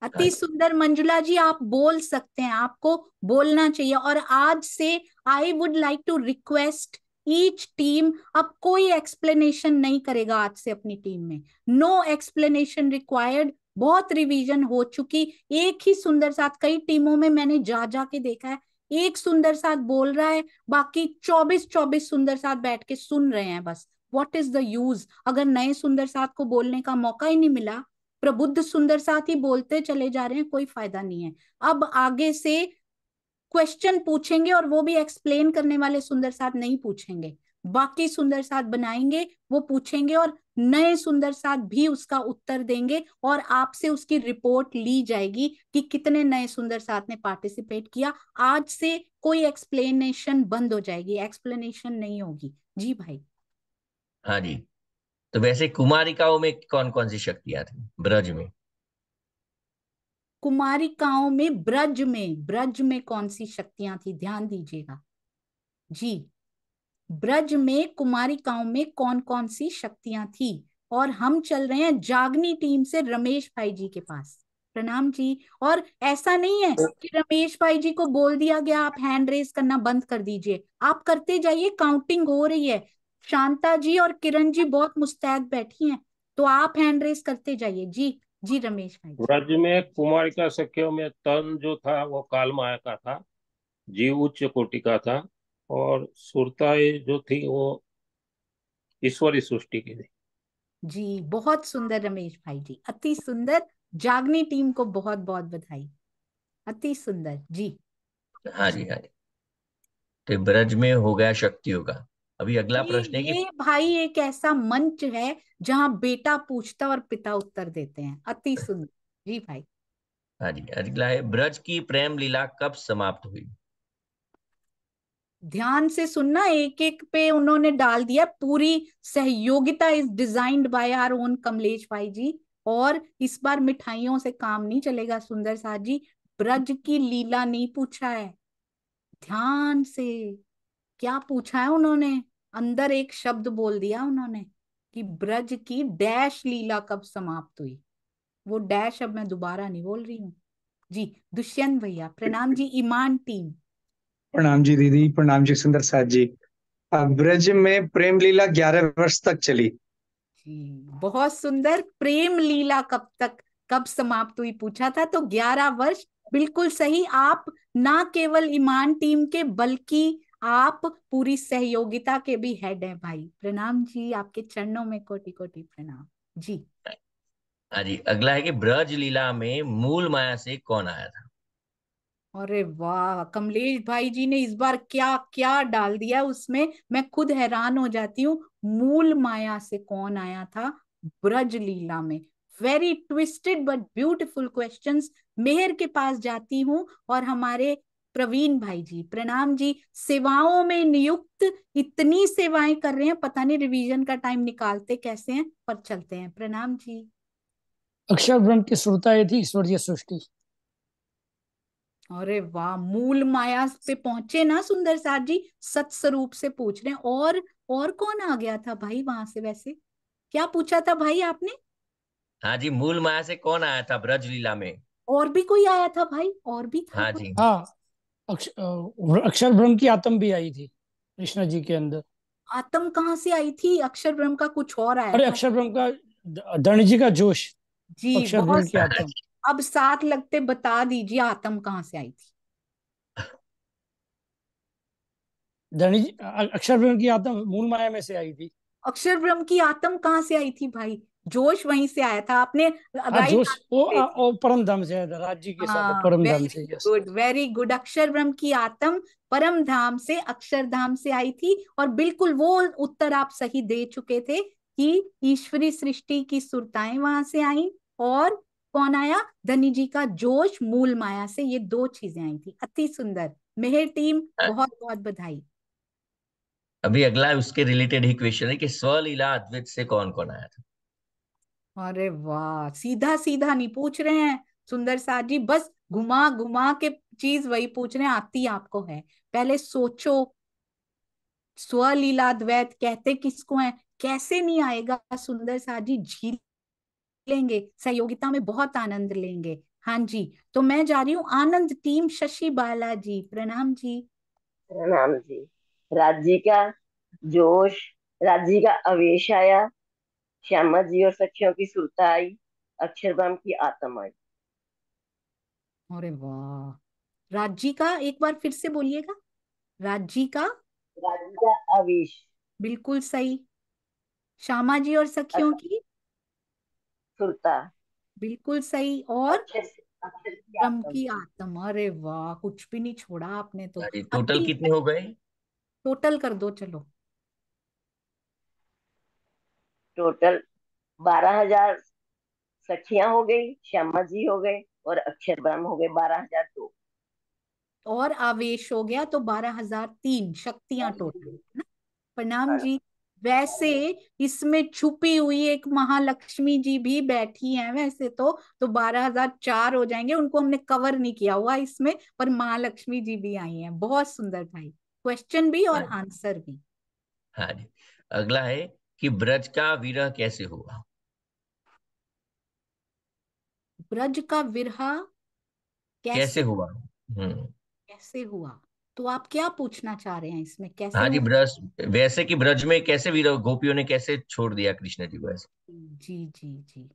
अति सुंदर मंजुला जी आप बोल सकते हैं आपको बोलना चाहिए और आज से I would like to request each team अब कोई एक्सप्लेनेशन नहीं करेगा आज से अपनी टीम में नो एक्सप्लेनेशन रिक्वायर्ड बहुत रिवीजन हो चुकी एक ही सुंदर साथ कई टीमों में मैंने जा जा के देखा है एक सुंदर साथ बोल रहा है बाकी चौबीस चौबीस सुंदर साथ बैठ के सुन रहे हैं बस वॉट इज द यूज अगर नए सुंदर साथ को बोलने का मौका ही नहीं मिला प्रबुद्ध सुंदर साथ ही बोलते चले जा रहे हैं कोई फायदा नहीं है अब आगे से क्वेश्चन पूछेंगे और वो भी एक्सप्लेन करने वाले सुंदर साथ नहीं पूछेंगे बाकी सुंदर साथ बनाएंगे वो पूछेंगे और नए सुंदर साथ भी उसका उत्तर देंगे और आपसे उसकी रिपोर्ट ली जाएगी कि कितने नए सुंदर साथ ने पार्टिसिपेट किया आज से कोई एक्सप्लेनेशन बंद हो जाएगी एक्सप्लेनेशन नहीं होगी जी भाई हाँ जी तो वैसे कुमारिकाओं में कौन कौन सी शक्तियां थी ब्रज में कुमारिकाओं में ब्रज में ब्रज में कौन सी शक्तियां थी ध्यान दीजिएगा जी ब्रज में कुमारिकाओं में कौन कौन सी शक्तियां थी और हम चल रहे हैं जागनी टीम से रमेश भाई जी के पास प्रणाम जी और ऐसा नहीं है कि रमेश भाई जी को बोल दिया गया आप हैंड रेस करना बंद कर दीजिए आप करते जाइए काउंटिंग हो रही है शांता जी और किरण जी बहुत मुस्तैद बैठी हैं तो आप हैंड रेस करते जाइए जी जी रमेश भाई ब्रज में कुमारिका सख्यों में तन जो था वो माया का था जीव उच्च कोटि का था और सुरताएं जो थी वो ईश्वरी सृष्टि की थी जी बहुत सुंदर रमेश भाई जी अति सुंदर जागनी टीम को बहुत बहुत बधाई अति सुंदर जी हाँ जी हाँ जी तो ब्रज में हो गया शक्तियों का अभी अगला प्रश्न है कि भाई एक ऐसा मंच है जहाँ बेटा पूछता और पिता उत्तर देते हैं अति सुंदर जी भाई हाँ जी अगला है ब्रज की प्रेम लीला कब समाप्त हुई ध्यान से सुनना एक एक पे उन्होंने डाल दिया पूरी सहयोगिता is designed by our own Kamlesh भाई जी और इस बार मिठाइयों से काम नहीं चलेगा सुंदर साह जी ब्रज की लीला नहीं पूछा है ध्यान से क्या पूछा है उन्होंने अंदर एक शब्द बोल दिया उन्होंने कि ब्रज की डैश लीला कब समाप्त हुई वो डैश अब मैं दोबारा नहीं बोल रही हूँ जी दुष्यंत भैया प्रणाम जी ईमान टीम प्रणाम जी दीदी प्रणाम जी सुंदर साहब जी ब्रज में प्रेम लीला ग्यारह वर्ष तक चली जी बहुत सुंदर प्रेम लीला कब तक कब समाप्त हुई पूछा था तो ग्यारह वर्ष बिल्कुल सही आप ना केवल ईमान टीम के बल्कि आप पूरी सहयोगिता के भी हेड हैं भाई प्रणाम जी आपके चरणों में कोटि कोटि प्रणाम जी हाँ जी अगला है कि ब्रज लीला में मूल माया से कौन आया था अरे वाह कमलेश भाई जी ने इस बार क्या क्या डाल दिया उसमें मैं खुद हैरान हो जाती हूँ मूल माया से कौन आया था ब्रज लीला में very twisted but beautiful question Mehar के पास जाती हूँ और हमारे प्रवीण भाई जी प्रणाम जी सेवाओं में नियुक्त इतनी सेवाएं कर रहे हैं पता नहीं रिवीजन का टाइम निकालते कैसे हैं पर चलते हैं प्रणाम जी अक्षर ब्रह्म की श्रोता ये थी ईश्वरीय सृष्टि अरे वाह मूल माया पे पहुंचे ना सुंदर साहब जी सत स्वरूप से पूछ रहे हैं और और कौन आ गया था भाई वहां से वैसे क्या पूछा था भाई आपने हाँ जी मूल माया से कौन आया था ब्रज लीला में और भी कोई आया था भाई और भी था हाँ जी हाँ अक्षर ब्रह्म की आत्म भी आई थी कृष्णा जी के अंदर आत्म कहाँ से आई थी अक्षर ब्रह्म का कुछ और आया अरे अक्षर ब्रह्म का दर्ण जी का जोश जी अक्षर ब्रह्म की आत्म अब साथ लगते बता दीजिए आत्म कहाँ से आई थी दर्ण अक्षर ब्रह्म की आत्म मूल माया में से आई थी अक्षर ब्रह्म की आत्म कहाँ से आई थी भाई जोश वहीं से आया था आपने हाँ, जोश वो, हाँ, परम धाम से राज्य के साथ हाँ, परम धाम से गुड वेरी गुड अक्षर ब्रह्म की आत्म परम धाम से अक्षर धाम से आई थी और बिल्कुल वो उत्तर आप सही दे चुके थे कि ईश्वरी सृष्टि की सुरताएं वहां से आई और कौन आया धनी जी का जोश मूल माया से ये दो चीजें आई थी अति सुंदर मेहर टीम बहुत बहुत बधाई अभी अगला उसके रिलेटेड ही क्वेश्चन है कि स्वलीला अद्वित से कौन कौन आया था अरे वाह सीधा सीधा नहीं पूछ रहे हैं सुंदर साहब जी बस घुमा घुमा के चीज वही पूछ रहे हैं आती आपको है पहले सोचो स्वलीला द्वैत कहते किसको है कैसे नहीं आएगा सुंदर साहब जी झील लेंगे सहयोगिता में बहुत आनंद लेंगे हाँ जी तो मैं जा रही हूँ आनंद टीम शशि बाला जी प्रणाम जी प्रणाम जी राज्य का जोश राज्य का आवेश आया श्यामा जी और सखियों की सुरता आई अक्षरधाम की आत्म आई अरे वाह का एक बार फिर से बोलिएगा राज का राज का आवेश बिल्कुल सही श्यामा जी और सखियों की सुरता बिल्कुल सही और ब्रह्म की आत्म अरे वाह कुछ भी नहीं छोड़ा आपने तो टोटल कितने हो गए टोटल कर दो चलो टोटल बारह हजार सखिया हो गई श्यामा जी हो गए और अक्षर ब्रह्म हो गए बारह हजार दो तो और आवेश हो गया तो बारह हजार तीन शक्तियां टोटल हाँ प्रणाम जी वैसे इसमें छुपी हुई एक महालक्ष्मी जी भी बैठी हैं वैसे तो तो बारह हजार चार हो जाएंगे उनको हमने कवर नहीं किया हुआ इसमें पर महालक्ष्मी जी भी आई हैं बहुत सुंदर भाई क्वेश्चन भी और आंसर हाँ भी हाँ जी अगला है कि ब्रज का विरह कैसे हुआ ब्रज का विरह कैसे, कैसे हुआ हम्म। कैसे हुआ तो आप क्या पूछना चाह रहे हैं इसमें कैसे हाँ जी ब्रज वैसे कि ब्रज में कैसे विरह गोपियों ने कैसे छोड़ दिया कृष्ण जी को ऐसे जी जी जी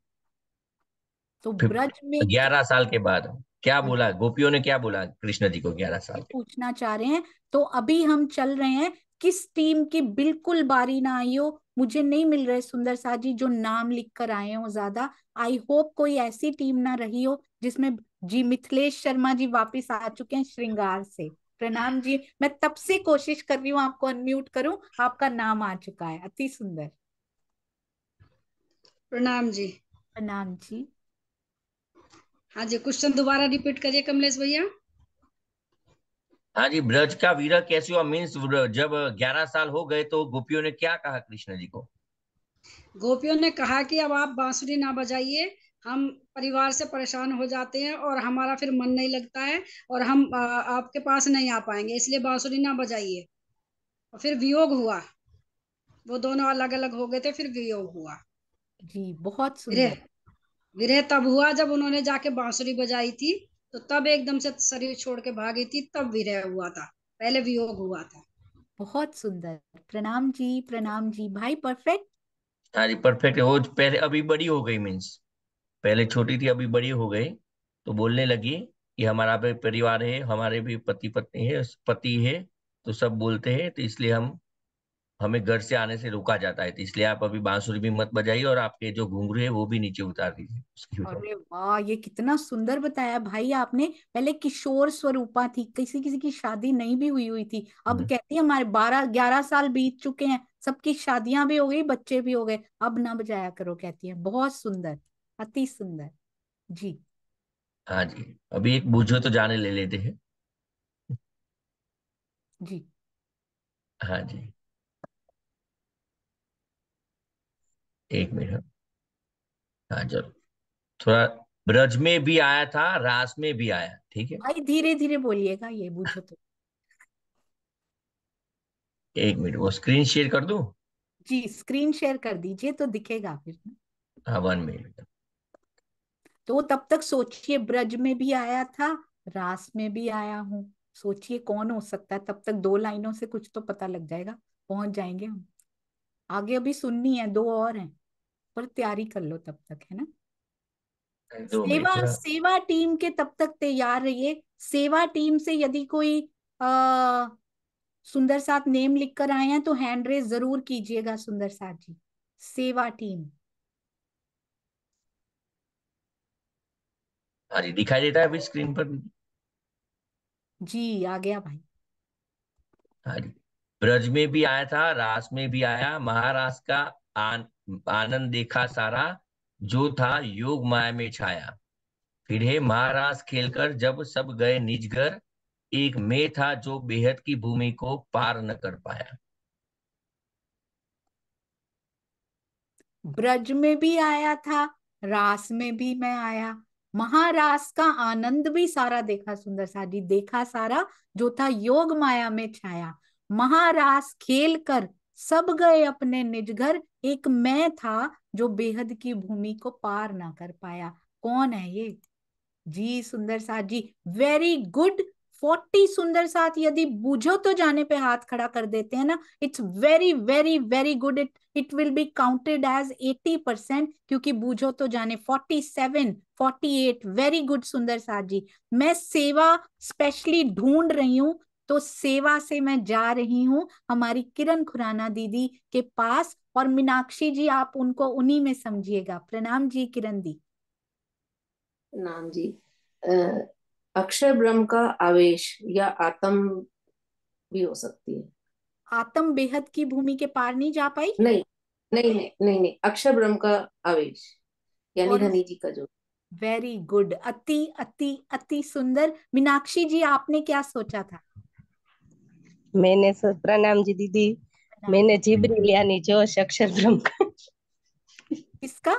तो ब्रज में ग्यारह साल के बाद क्या हाँ। बोला गोपियों ने क्या बोला कृष्ण जी को ग्यारह साल पूछना चाह रहे हैं तो अभी हम चल रहे हैं किस टीम की बिल्कुल बारी ना आई हो मुझे नहीं मिल रहे सुंदर जी जो नाम लिख कर आए हो ज्यादा आई होप कोई ऐसी टीम ना रही हो जिसमें जी मिथिलेश शर्मा जी वापस आ चुके हैं श्रृंगार से प्रणाम जी मैं तब से कोशिश कर रही हूँ आपको अनम्यूट करूं आपका नाम आ चुका है अति सुंदर प्रणाम जी प्रणाम जी हाँ जी क्वेश्चन दोबारा रिपीट करिए कमलेश भैया हाँ जी ब्रज का वीरा कैसे हुआ मीन्स जब ग्यारह साल हो गए तो गोपियों ने क्या कहा कृष्ण जी को गोपियों ने कहा कि अब आप बांसुरी ना बजाइए हम परिवार से परेशान हो जाते हैं और हमारा फिर मन नहीं लगता है और हम आ, आपके पास नहीं आ पाएंगे इसलिए बांसुरी ना बजाइए और फिर वियोग हुआ वो दोनों अलग अलग हो गए थे फिर वियोग हुआ जी बहुत विरह विरह तब हुआ जब उन्होंने जाके बांसुरी बजाई थी तो तब एकदम से शरीर छोड़ के भागी थी तब विरह हुआ था पहले वियोग हुआ था बहुत सुंदर प्रणाम जी प्रणाम जी भाई परफेक्ट अरे परफेक्ट वो पहले अभी बड़ी हो गई मीन्स पहले छोटी थी अभी बड़ी हो गई तो बोलने लगी कि हमारा भी परिवार है हमारे भी पति पत्नी है पति है तो सब बोलते हैं तो इसलिए हम हमें घर से आने से रोका जाता है तो इसलिए आप अभी बांसुरी भी मत बजाइए और आपके जो घुंघरू है वो भी नीचे उतार दीजिए अरे वाह ये कितना सुंदर बताया भाई आपने पहले किशोर स्वरूपा थी किसी किसी की शादी नहीं भी हुई हुई थी अब हम्म। कहती है हमारे बारह ग्यारह साल बीत चुके हैं सबकी शादियां भी हो गई बच्चे भी हो गए अब ना बजाया करो कहती है बहुत सुंदर अति सुंदर जी हाँ जी अभी एक बूझो तो जाने ले लेते हैं जी हाँ जी एक मिनट हाँ जब थोड़ा ब्रज में भी आया था रास में भी आया ठीक है भाई धीरे धीरे बोलिएगा ये बुझो तो एक मिनट वो स्क्रीन शेयर कर दू जी स्क्रीन शेयर कर दीजिए तो दिखेगा फिर हाँ वन मिनट तो तब तक सोचिए ब्रज में भी आया था रास में भी आया हूँ सोचिए कौन हो सकता है तब तक दो लाइनों से कुछ तो पता लग जाएगा पहुंच जाएंगे हम आगे अभी सुननी है दो और हैं पर तैयारी कर लो तब तक है ना सेवा सेवा टीम के तब तक तैयार रहिए सेवा टीम से यदि कोई आ, सुंदर साथ नेम लिखकर आए हैं तो हैंड रेज जरूर कीजिएगा सुंदर साथ जी सेवा टीम जी दिखाई देता है अभी स्क्रीन पर जी आ गया भाई हाँ जी ब्रज में भी आया था रास में भी आया महारास का आन, आनंद देखा सारा जो था योग माया में छाया फिर हे महारास खेलकर जब सब गए निज घर एक मे था जो बेहद की भूमि को पार न कर पाया ब्रज में भी आया था रास में भी मैं आया महारास का आनंद भी सारा देखा सुंदर शादी देखा सारा जो था योग माया में छाया महारास खेल कर सब गए अपने निज घर एक मैं था जो बेहद की भूमि को पार ना कर पाया कौन है ये जी सुंदर साथ जी वेरी गुड फोर्टी सुंदर साथ यदि बुझो तो जाने पे हाथ खड़ा कर देते हैं ना it's very very very good it it will be counted as eighty percent क्योंकि बूझो तो जाने forty seven forty eight very good सुंदर साथ जी मैं सेवा स्पेशली ढूंढ रही हूँ तो सेवा से मैं जा रही हूँ हमारी किरण खुराना दीदी के पास और मीनाक्षी जी आप उनको उन्हीं में समझिएगा प्रणाम जी किरण दी प्रणाम जी अक्षर ब्रह्म का आवेश या आत्म भी हो सकती है आत्म बेहद की भूमि के पार नहीं जा पाई नहीं नहीं नहीं नहीं, नहीं अक्षर ब्रह्म का आवेश यानी धनी जी का जो वेरी गुड अति अति अति सुंदर मीनाक्षी जी आपने क्या सोचा था मैंने प्रणाम जी दीदी मैंने जिबरी हम्म। यानी जोश अक्षर भ्रम इसका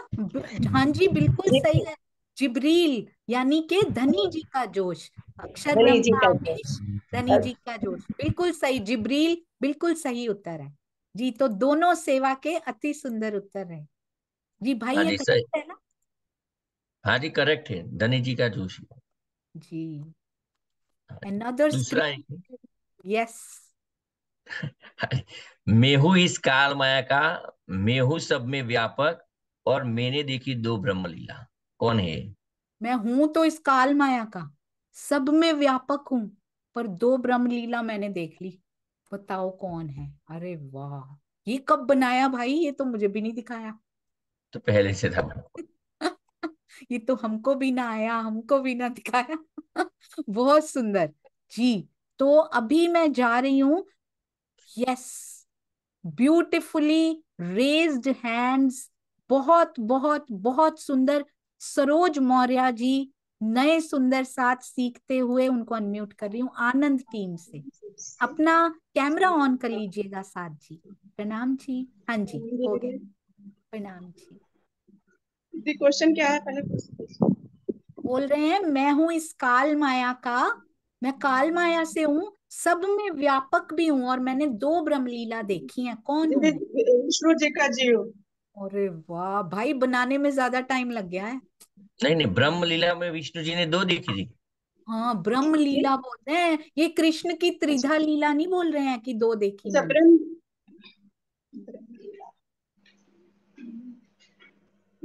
हाँ जी बिल्कुल सही है जिब्रील यानी के धनी जी का जोश अक्षर धनी जी का जोश धनी जी का जोश बिल्कुल सही जिब्रील बिल्कुल सही उत्तर है जी तो दोनों सेवा के अति सुंदर उत्तर है जी भाई हाँ ये सही है ना हाँ जी करेक्ट है धनी जी का जोश जी अनदर दूसरा यस मेहू इस काल माया का मेहू सब में व्यापक और मैंने देखी दो ब्रह्म लीला कौन है मैं हूं तो इस काल माया का सब में व्यापक हूं पर दो ब्रह्म लीला मैंने देख ली बताओ कौन है अरे वाह ये कब बनाया भाई ये तो मुझे भी नहीं दिखाया तो पहले से था ये तो हमको भी ना आया हमको भी ना दिखाया बहुत सुंदर जी तो अभी मैं जा रही हूं यस ब्यूटिफुली रेज्ड हैंड्स बहुत बहुत बहुत सुंदर सरोज मौर्य जी नए सुंदर साथ सीखते हुए उनको अनम्यूट कर रही हूँ आनंद टीम से अपना कैमरा ऑन कर लीजिएगा साथ जी प्रणाम जी हाँ जी प्रणाम जी क्वेश्चन क्या है पहले बोल रहे हैं मैं हूँ इस काल माया का मैं काल माया से हूँ सब में व्यापक भी हूँ और मैंने दो ब्रह्मलीला देखी है कौन विष्णु जी का जी अरे वाह भाई बनाने में ज्यादा टाइम लग गया है नहीं नहीं ब्रह्म लीला में विष्णु जी ने दो देखी थी हाँ ब्रह्म लीला बोलते हैं ये कृष्ण की त्रिधा लीला नहीं बोल रहे हैं कि दो देखी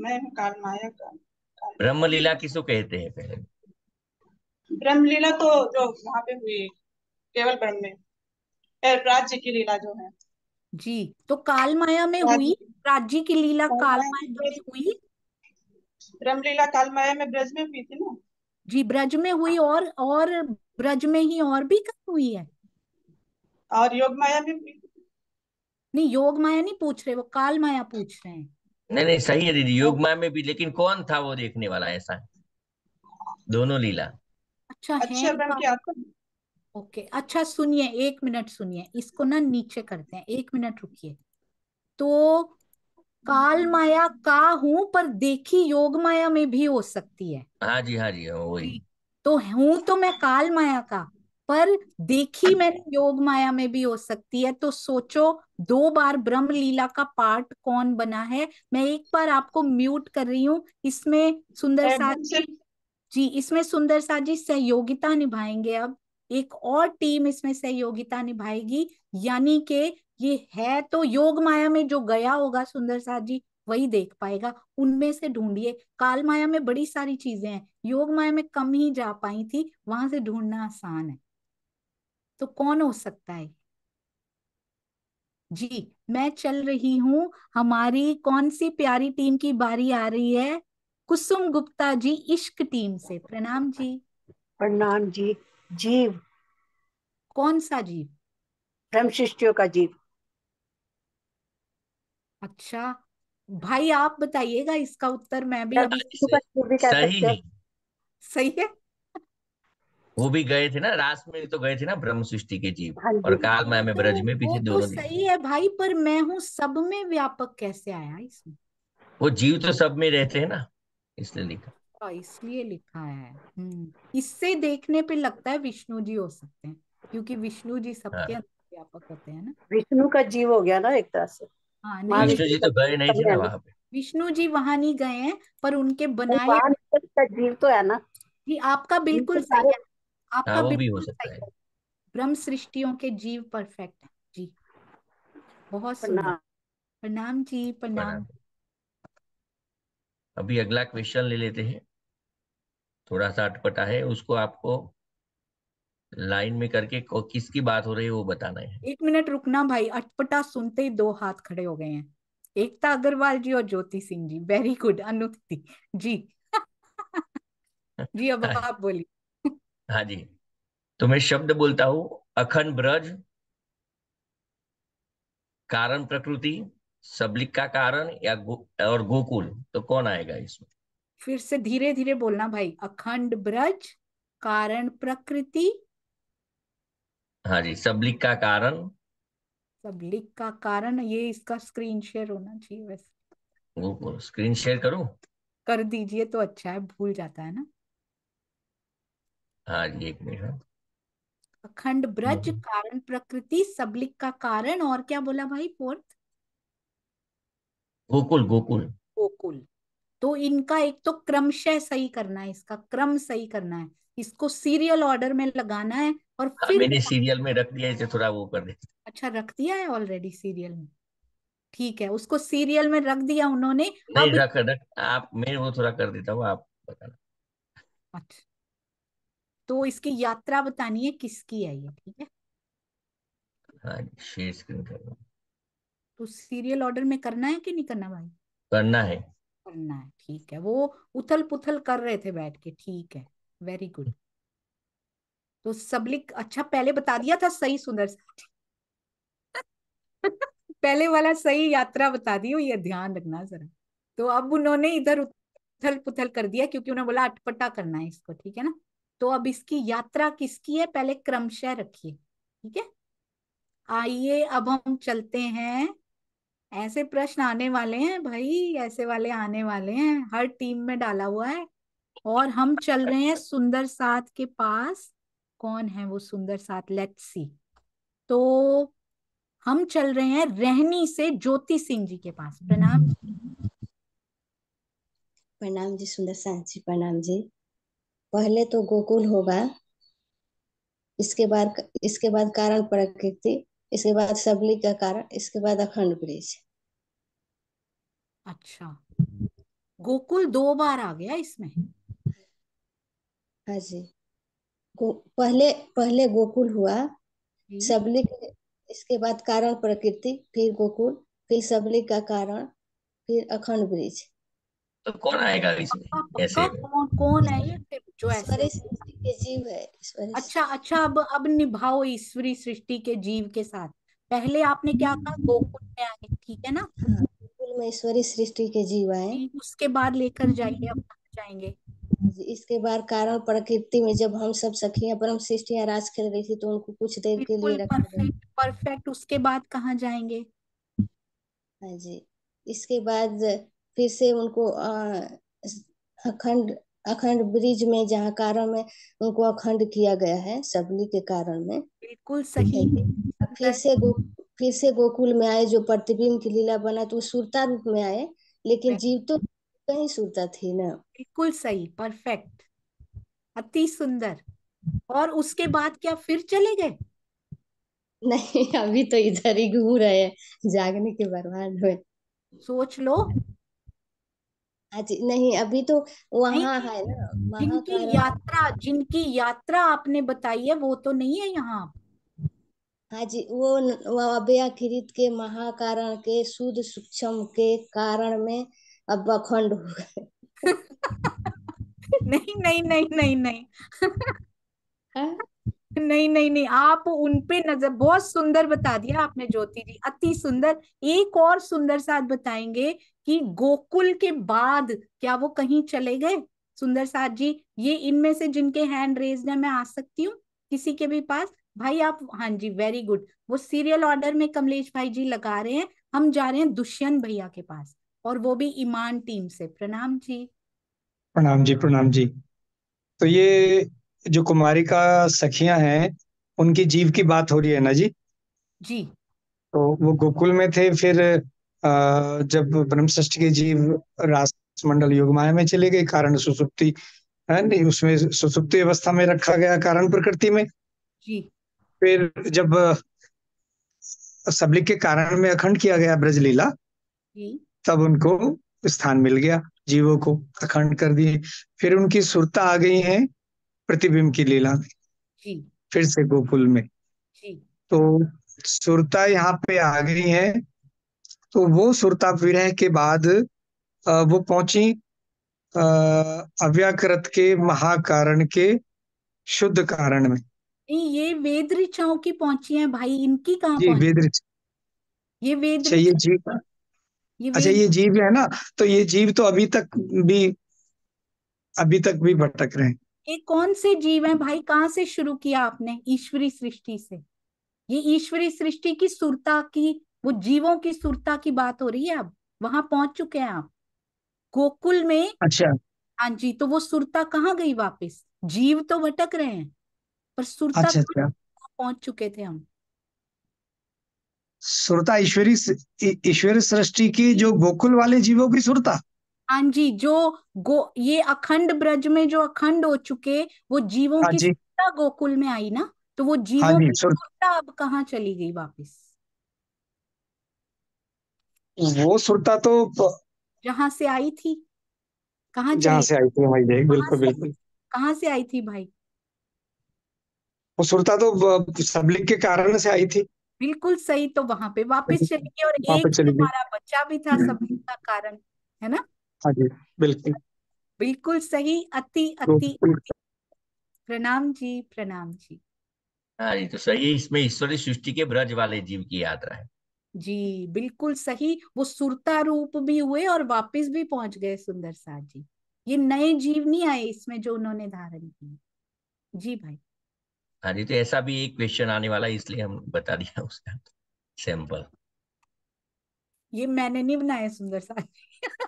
मैं काल माया का ब्रह्म लीला किसको कहते हैं पहले ब्रह्मलीला तो जो वहां पे हुई केवल ब्रह्म में राज्य की लीला जो है जी तो काल माया में हुई राज्य की लीला काल माया में हुई ब्रह्मलीला काल माया में ब्रज में हुई थी ना जी ब्रज में हुई और और ब्रज में ही और भी कब हुई है और योग माया में नहीं योग माया नहीं पूछ रहे वो काल माया पूछ रहे हैं नहीं नहीं सही है दीदी योग माया में भी लेकिन कौन था वो देखने वाला ऐसा दोनों लीला अच्छा है तो क्या ओके अच्छा सुनिए एक मिनट सुनिए इसको ना नीचे करते हैं एक मिनट रुकिए तो काल हम्म। माया का हूं पर देखी योग माया में भी हो सकती है हाँ जी हाँ जी हाँ, वही तो हूं तो मैं काल माया का पर देखी मैंने योग माया में भी हो सकती है तो सोचो दो बार ब्रह्म लीला का पार्ट कौन बना है मैं एक बार आपको म्यूट कर रही हूँ इसमें सुंदर साथ जी इसमें सुंदर जी सहयोगिता निभाएंगे अब एक और टीम इसमें सहयोगिता निभाएगी यानी के ये है तो योग माया में जो गया होगा सुंदर सा जी वही देख पाएगा उनमें से ढूंढिए काल माया में बड़ी सारी चीजें हैं योग माया में कम ही जा पाई थी वहां से ढूंढना आसान है तो कौन हो सकता है जी मैं चल रही हूं हमारी कौन सी प्यारी टीम की बारी आ रही है कुसुम गुप्ता जी इश्क टीम से प्रणाम जी प्रणाम जी जीव कौन सा जीव ब्रह्मशिष्टियों का जीव अच्छा भाई आप बताइएगा इसका उत्तर मैं भी अभी सही है सही है वो भी गए थे ना रास में तो गए थे ना ब्रह्म सृष्टि के जीव हाँ और काल माया में ब्रज में पीछे तो दोनों तो सही है भाई पर मैं हूँ सब में व्यापक कैसे आया इसमें वो जीव तो सब में रहते हैं ना इसलिए लिखा हाँ, इसलिए लिखा है हम्म, इससे देखने पे लगता है विष्णु जी हो सकते हैं क्योंकि विष्णु जी सबके हाँ। व्यापक होते हैं ना विष्णु का जीव हो गया ना एक तरह से हाँ विष्णु जी तो गए नहीं थे वहाँ पे विष्णु जी वहाँ नहीं गए हैं पर उनके बनाए का जीव तो है ना जी आपका बिल्कुल तो सही है आपका हाँ, भी हो सकता है ब्रह्म सृष्टियों के जीव परफेक्ट है जी बहुत सुना प्रणाम जी प्रणाम अभी अगला क्वेश्चन ले लेते हैं थोड़ा सा अटपटा है उसको आपको लाइन में करके किसकी बात हो रही है वो बताना है एक मिनट रुकना भाई अटपटा सुनते ही दो हाथ खड़े हो गए हैं एकता अग्रवाल जी और ज्योति सिंह जी वेरी गुड अनुक्ति जी जी अब हाँ। आप बोलिए हाँ जी तो मैं शब्द बोलता हूं अखंड ब्रज कारण प्रकृति सबलिक का कारण या गो, और गोकुल तो कौन आएगा इसमें फिर से धीरे धीरे बोलना भाई अखंड ब्रज कारण प्रकृति हाँ जी सबलिक का कारण सबलिक का कारण ये इसका स्क्रीन शेयर होना चाहिए वैसे गोकुल स्क्रीन शेयर करो कर दीजिए तो अच्छा है भूल जाता है ना हाँ जी एक मिनट हाँ। अखंड ब्रज हम्म। कारण प्रकृति सबलिक का कारण और क्या बोला भाई फोर्थ गोकुल गोकुल गोकुल तो इनका एक तो क्रमशः सही करना है इसका क्रम सही करना है इसको सीरियल ऑर्डर में लगाना है और हाँ, फिर मैंने सीरियल में रख दिया इसे थोड़ा वो कर दे अच्छा रख दिया है ऑलरेडी सीरियल में ठीक है उसको सीरियल में रख दिया उन्होंने नहीं अब... रख रख आप मैं वो थोड़ा कर देता हूँ आप बताना अच्छा तो इसकी यात्रा बतानी है किसकी है ये ठीक है हाँ शेयर स्क्रीन कर रहा हूँ तो सीरियल ऑर्डर में करना है कि नहीं करना भाई करना है करना है ठीक है वो उथल पुथल कर रहे थे बैठ के ठीक है वेरी गुड तो सबलिक अच्छा पहले बता दिया था सही सुंदर पहले वाला सही यात्रा बता दी ये ध्यान रखना जरा तो अब उन्होंने इधर उथल पुथल कर दिया क्योंकि उन्होंने बोला अटपटा करना है इसको ठीक है ना तो अब इसकी यात्रा किसकी है पहले क्रमशः रखिए ठीक है आइए अब हम चलते हैं ऐसे प्रश्न आने वाले हैं भाई ऐसे वाले आने वाले हैं हर टीम में डाला हुआ है और हम चल रहे हैं सुंदर साथ के पास कौन है वो सुंदर साथ लेट सी तो हम चल रहे हैं रहनी से ज्योति सिंह जी के पास प्रणाम प्रणाम जी सुंदर साथ जी प्रणाम जी पहले तो गोकुल होगा इसके बाद इसके बाद कारण प्रकृति इसके बाद सबली का कारण इसके बाद अखंड ब्रिज अच्छा गोकुल दो बार आ गया इसमें हाँ जी गो, पहले पहले गोकुल हुआ सबली इसके बाद कारण प्रकृति फिर गोकुल फिर सबली का कारण फिर अखंड ब्रिज तो कौन आएगा इसमें कौन कौन है ये जो ऐसा के जीव है अच्छा अच्छा अब अब निभाओ ईश्वरी सृष्टि के जीव के साथ पहले आपने क्या कहा गोकुल में आए ठीक है ना हाँ, गोकुल में ईश्वरी सृष्टि के जीव आए उसके बाद लेकर जाइए अब जाएंगे इसके बाद कारण प्रकृति में जब हम सब सखियां परम सृष्टिया राज खेल रही थी तो उनको कुछ देर के लिए रखा परफेक्ट, उसके बाद कहाँ जाएंगे हाँ जी इसके बाद फिर से उनको अखंड अखंड ब्रिज में जहाँ कारण में उनको अखंड किया गया है सबली के कारण में बिल्कुल सही फिर से गो, फिर से गोकुल में आए जो प्रतिबिंब की लीला बना तो सुरता रूप में आए लेकिन जीव तो कहीं सुरता थी ना बिल्कुल सही परफेक्ट अति सुंदर और उसके बाद क्या फिर चले गए नहीं अभी तो इधर ही घूम रहे हैं जागने के बर्बाद हुए सोच लो आज नहीं अभी तो वहाँ है ना वहाँ जिनकी यात्रा जिनकी यात्रा आपने बताई है वो तो नहीं है यहाँ हाँ जी वो अभ्याखिरित के महाकारण के शुद्ध सूक्ष्म के कारण में अब अखंड हो गए नहीं नहीं नहीं नहीं नहीं हाँ? नहीं नहीं नहीं आप उन पे नजर बहुत सुंदर बता दिया आपने ज्योति जी अति सुंदर एक और सुंदर साथ बताएंगे कि गोकुल के बाद क्या वो कहीं चले गए सुंदर साथ जी ये इनमें से जिनके हैंड रेज है मैं आ सकती हूँ किसी के भी पास भाई आप हाँ जी वेरी गुड वो सीरियल ऑर्डर में कमलेश भाई जी लगा रहे हैं हम जा रहे हैं दुष्यंत भैया के पास और वो भी ईमान टीम से प्रणाम जी प्रणाम जी प्रणाम जी तो ये जो कुमारी का सखियां हैं उनकी जीव की बात हो रही है ना जी जी तो वो गोकुल में थे फिर जब ब्रह्मष्ट के जीव रास युग माया में चले गए कारण सुसुप्ति है उसमें सुसुप्ति अवस्था में रखा गया कारण प्रकृति में जी फिर जब सबलिक के कारण में अखंड किया गया ब्रजलीला तब उनको स्थान मिल गया जीवों को अखंड कर दिए फिर उनकी सुरता आ गई है प्रतिबिंब की लीला में फिर से गोकुल में तो सुरता यहाँ पे आ गई है तो वो सुरता विरह के बाद वो पहुंची अव्याकृत के महाकारण के शुद्ध कारण में ये वेद ऋचाओं की पहुंची है भाई इनकी कहा ये वेद ऋचा अच्छा, ये वेद ये जीव ये अच्छा ये जीव है ना तो ये जीव तो अभी तक भी अभी तक भी भटक रहे हैं ये कौन से जीव है भाई कहाँ से शुरू किया आपने ईश्वरी सृष्टि से ये ईश्वरी सृष्टि की सुरता की वो जीवों की सुरता की बात हो रही है अब वहां पहुंच चुके हैं आप गोकुल में अच्छा हाँ जी तो वो सुरता कहाँ गई वापस जीव तो भटक रहे हैं पर सुरता अच्छा, अच्छा। पहुंच चुके थे हम सुरता ईश्वरी ईश्वरी सृष्टि की जो गोकुल वाले जीवों की सुरता हाँ जी जो गो ये अखंड ब्रज में जो अखंड हो चुके वो जीवों हाँ की जी गोकुल में आई ना तो वो हाँ जीवों हाँ जी की सुर अब कहाँ चली गई वापस वो सुरता तो जहां से आई थी कहाँ जहां चली से आई थी भाई देख बिल्कुल से बिल्कुल कहाँ से आई थी भाई वो सुरता तो सबलिंग के कारण से आई थी बिल्कुल सही तो वहां पे वापस चली गई और वहां पे एक चली गई हमारा बच्चा भी था हम्म। सबलिंग का कारण है ना हाँ जी बिल्कुल बिल्कुल सही अति तो अति प्रणाम जी प्रणाम जी हाँ जी तो सही इसमें ईश्वरी सृष्टि के ब्रज वाले जीव की यात्रा है जी बिल्कुल सही वो सुरता रूप भी हुए और वापस भी पहुंच गए सुंदर साथ जी ये नए जीव नहीं आए इसमें जो उन्होंने धारण किए जी भाई हाँ जी तो ऐसा भी एक क्वेश्चन आने वाला है इसलिए हम बता दिया उसका सैंपल ये मैंने नहीं बनाया सुंदर साथ जी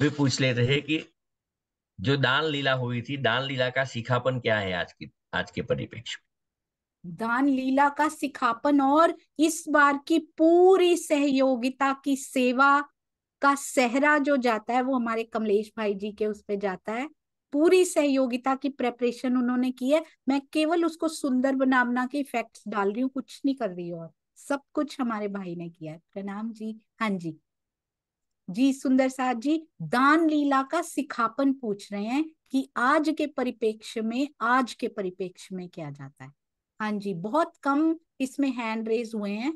भी पूछ लेते हैं कि जो दान लीला हुई थी दान लीला का सिखापन क्या है आज की आज के परिप्रेक्ष्य दान लीला का सिखापन और इस बार की पूरी सहयोगिता की सेवा का सहरा जो जाता है वो हमारे कमलेश भाई जी के उस पे जाता है पूरी सहयोगिता की प्रेपरेशन उन्होंने की है मैं केवल उसको सुंदर बनावना के इफेक्ट्स डाल रही हूँ कुछ नहीं कर रही और सब कुछ हमारे भाई ने किया है प्रणाम जी हाँ जी जी सुंदर साहब जी दान लीला का सिखापन पूछ रहे हैं कि आज के परिपेक्ष में आज के परिपेक्ष में क्या जाता है हाँ जी बहुत कम इसमें हैंड रेज हुए हैं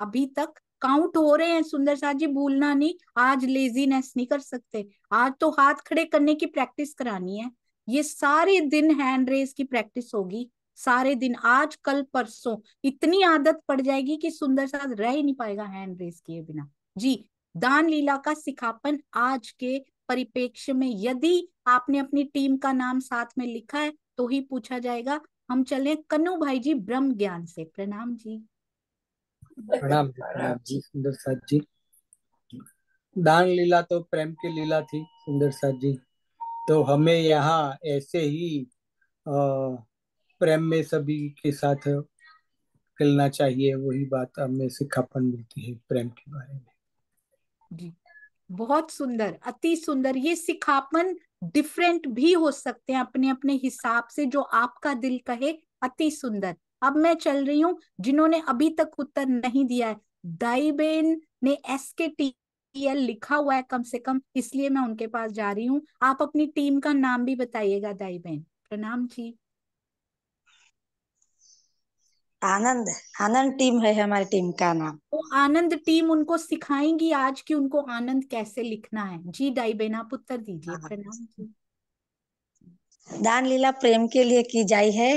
अभी तक काउंट हो रहे हैं सुंदर साहब जी भूलना नहीं आज लेजीनेस नहीं कर सकते आज तो हाथ खड़े करने की प्रैक्टिस करानी है ये सारे दिन हैंड रेज की प्रैक्टिस होगी सारे दिन आज कल परसों इतनी आदत पड़ जाएगी कि सुंदर साहब रह ही नहीं पाएगा हैंड रेज किए बिना जी दान लीला का सिखापन आज के परिपेक्ष में यदि आपने अपनी टीम का नाम साथ में लिखा है तो ही पूछा जाएगा हम चले कन्नू भाई जी ब्रह्म ज्ञान से प्रणाम जी प्रणाम प्रणाम जी सुंदर साथ जी दान लीला तो प्रेम की लीला थी सुंदर साथ जी तो हमें यहाँ ऐसे ही आ, प्रेम में सभी के साथ खेलना चाहिए वही बात हमें सिखापन मिलती है प्रेम के बारे में जी बहुत सुंदर अति सुंदर ये सिखापन डिफरेंट भी हो सकते हैं अपने अपने हिसाब से जो आपका दिल कहे अति सुंदर अब मैं चल रही हूँ जिन्होंने अभी तक उत्तर नहीं दिया है दाईबेन ने एस के टी एल लिखा हुआ है कम से कम इसलिए मैं उनके पास जा रही हूँ आप अपनी टीम का नाम भी बताइएगा दाई बेन प्रणाम जी आनंद आनंद टीम है हमारी टीम का नाम तो आनंद टीम उनको सिखाएंगी आज कि उनको आनंद कैसे लिखना है जी डाई बेना पुत्र दीजिए हाँ। प्रणाम दान लीला प्रेम के लिए की जाई है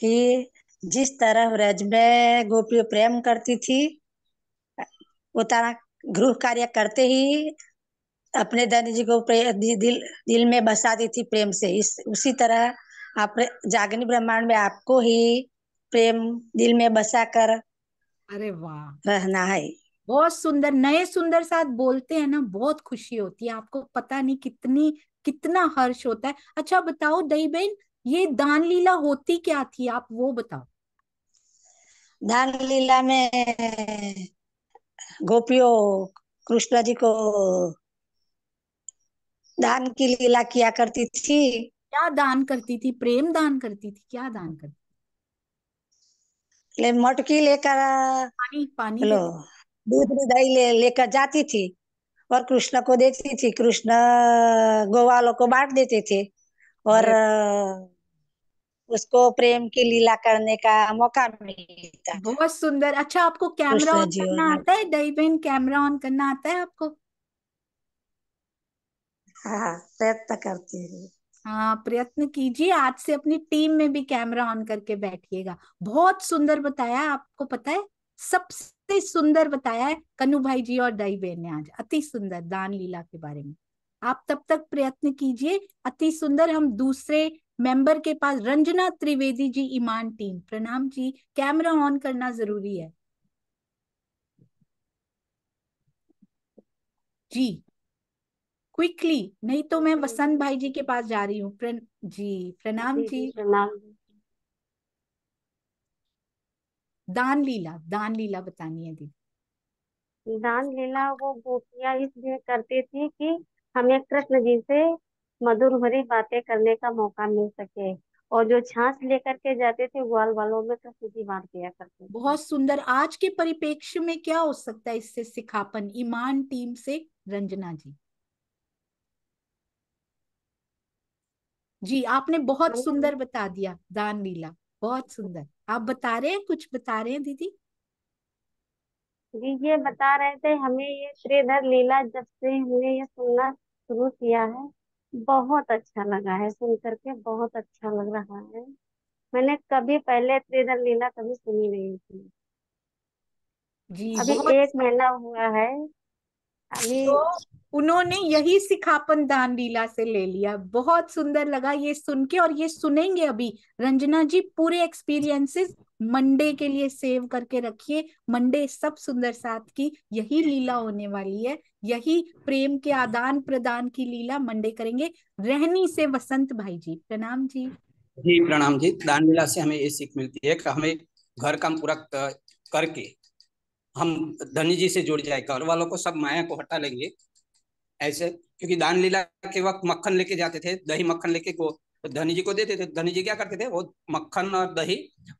कि जिस तरह रज में गोपी प्रेम करती थी उतारा गृह कार्य करते ही अपने दानी जी को दिल दिल में बसा दी थी प्रेम से इस उसी तरह आप जागनी ब्रह्मांड में आपको ही प्रेम दिल में बसा कर अरे वाह रहना है बहुत सुंदर नए सुंदर साथ बोलते हैं ना बहुत खुशी होती है आपको पता नहीं कितनी कितना हर्ष होता है अच्छा बताओ दही बहन ये दान लीला होती क्या थी आप वो बताओ दान लीला में गोपियों कृष्ण जी को दान की लीला किया करती थी क्या दान करती थी प्रेम दान करती थी क्या दान करती ले मटकी लेकर पानी पानी लो दूध दही ले लेकर जाती थी और कृष्ण को देती थी कृष्ण गोवालों को बांट देते थे और उसको प्रेम की लीला करने का मौका मिलता बहुत सुंदर अच्छा आपको कैमरा ऑन करना आता है दही बहन कैमरा ऑन करना आता है आपको हाँ, हाँ प्रयत्न करती हूँ हाँ प्रयत्न कीजिए आज से अपनी टीम में भी कैमरा ऑन करके बैठिएगा बहुत सुंदर बताया आपको पता है सबसे सुंदर बताया है कनु भाई जी और दई बहन ने आज अति सुंदर दान लीला के बारे में आप तब तक प्रयत्न कीजिए अति सुंदर हम दूसरे मेंबर के पास रंजना त्रिवेदी जी ईमान टीम प्रणाम जी कैमरा ऑन करना जरूरी है जी क्विकली नहीं तो मैं हम्म। वसंत भाई जी के पास जा रही हूँ प्रण... जी प्रणाम जी प्रणाम दान लीला दान लीला बतानी है दीदी दान लीला वो गोपिया इसलिए करती थी कि हमें कृष्ण जी से मधुर भरी बातें करने का मौका मिल सके और जो छाछ लेकर के जाते थे ग्वाल वालों में कृष्ण जी बांट दिया करते थे बहुत सुंदर आज के परिपेक्ष में क्या हो सकता है इससे सिखापन ईमान टीम से रंजना जी जी आपने बहुत सुंदर बता दिया दान लीला बहुत सुंदर आप बता रहे हैं कुछ बता रहे हैं दीदी जी ये बता रहे थे हमें ये श्रीधर लीला जब से हमने ये सुनना शुरू किया है बहुत अच्छा लगा है सुन करके बहुत अच्छा लग रहा है मैंने कभी पहले श्रीधर लीला कभी सुनी नहीं थी जी अभी एक महीना हुआ है तो उन्होंने यही सिखापन दान लीला से ले लिया बहुत सुंदर लगा ये सुन के और ये सुनेंगे अभी रंजना जी पूरे एक्सपीरियंसेस मंडे के लिए सेव करके रखिए मंडे सब सुंदर साथ की यही लीला होने वाली है यही प्रेम के आदान प्रदान की लीला मंडे करेंगे रहनी से वसंत भाई जी प्रणाम जी जी प्रणाम जी दान लीला से हमें ये सीख मिलती है कि हमें घर का पूरा करके हम धनी जी से जुड़ जाए घर वालों को सब माया को हटा लेंगे ऐसे क्योंकि दान लीला के वक्त मक्खन लेके जाते थे दही मक्खन लेके को धनी जी को देते थे धनी जी क्या करते थे वो मक्खन और दही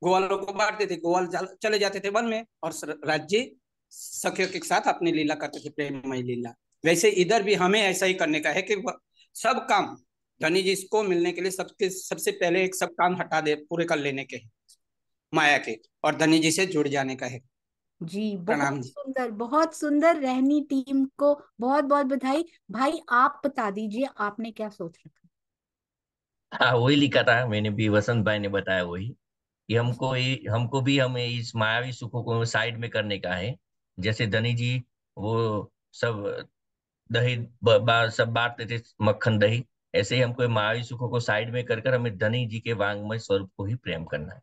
गोवालों को बांटते थे गोवाल चले जाते थे वन में और राज्य सखियों के साथ अपनी लीला करते थे प्रेमय लीला वैसे इधर भी हमें ऐसा ही करने का है कि सब काम धनी जी को मिलने के लिए सबके सबसे पहले एक सब काम हटा दे पूरे कर लेने के माया के और धनी जी से जुड़ जाने का है जी बहुत सुंदर बहुत सुंदर रहनी टीम को बहुत बहुत बधाई भाई आप बता दीजिए आपने क्या सोच रखा हाँ वही लिखा था मैंने भी वसंत भाई ने बताया वही कि हमको हमको भी हमें इस मायावी सुखों को साइड में करने का है जैसे धनी जी वो सब दही बा, सब बांटते थे मक्खन दही ऐसे ही हमको मायावी सुखों को साइड में कर कर हमें धनी जी के वांगमय स्वरूप को ही प्रेम करना है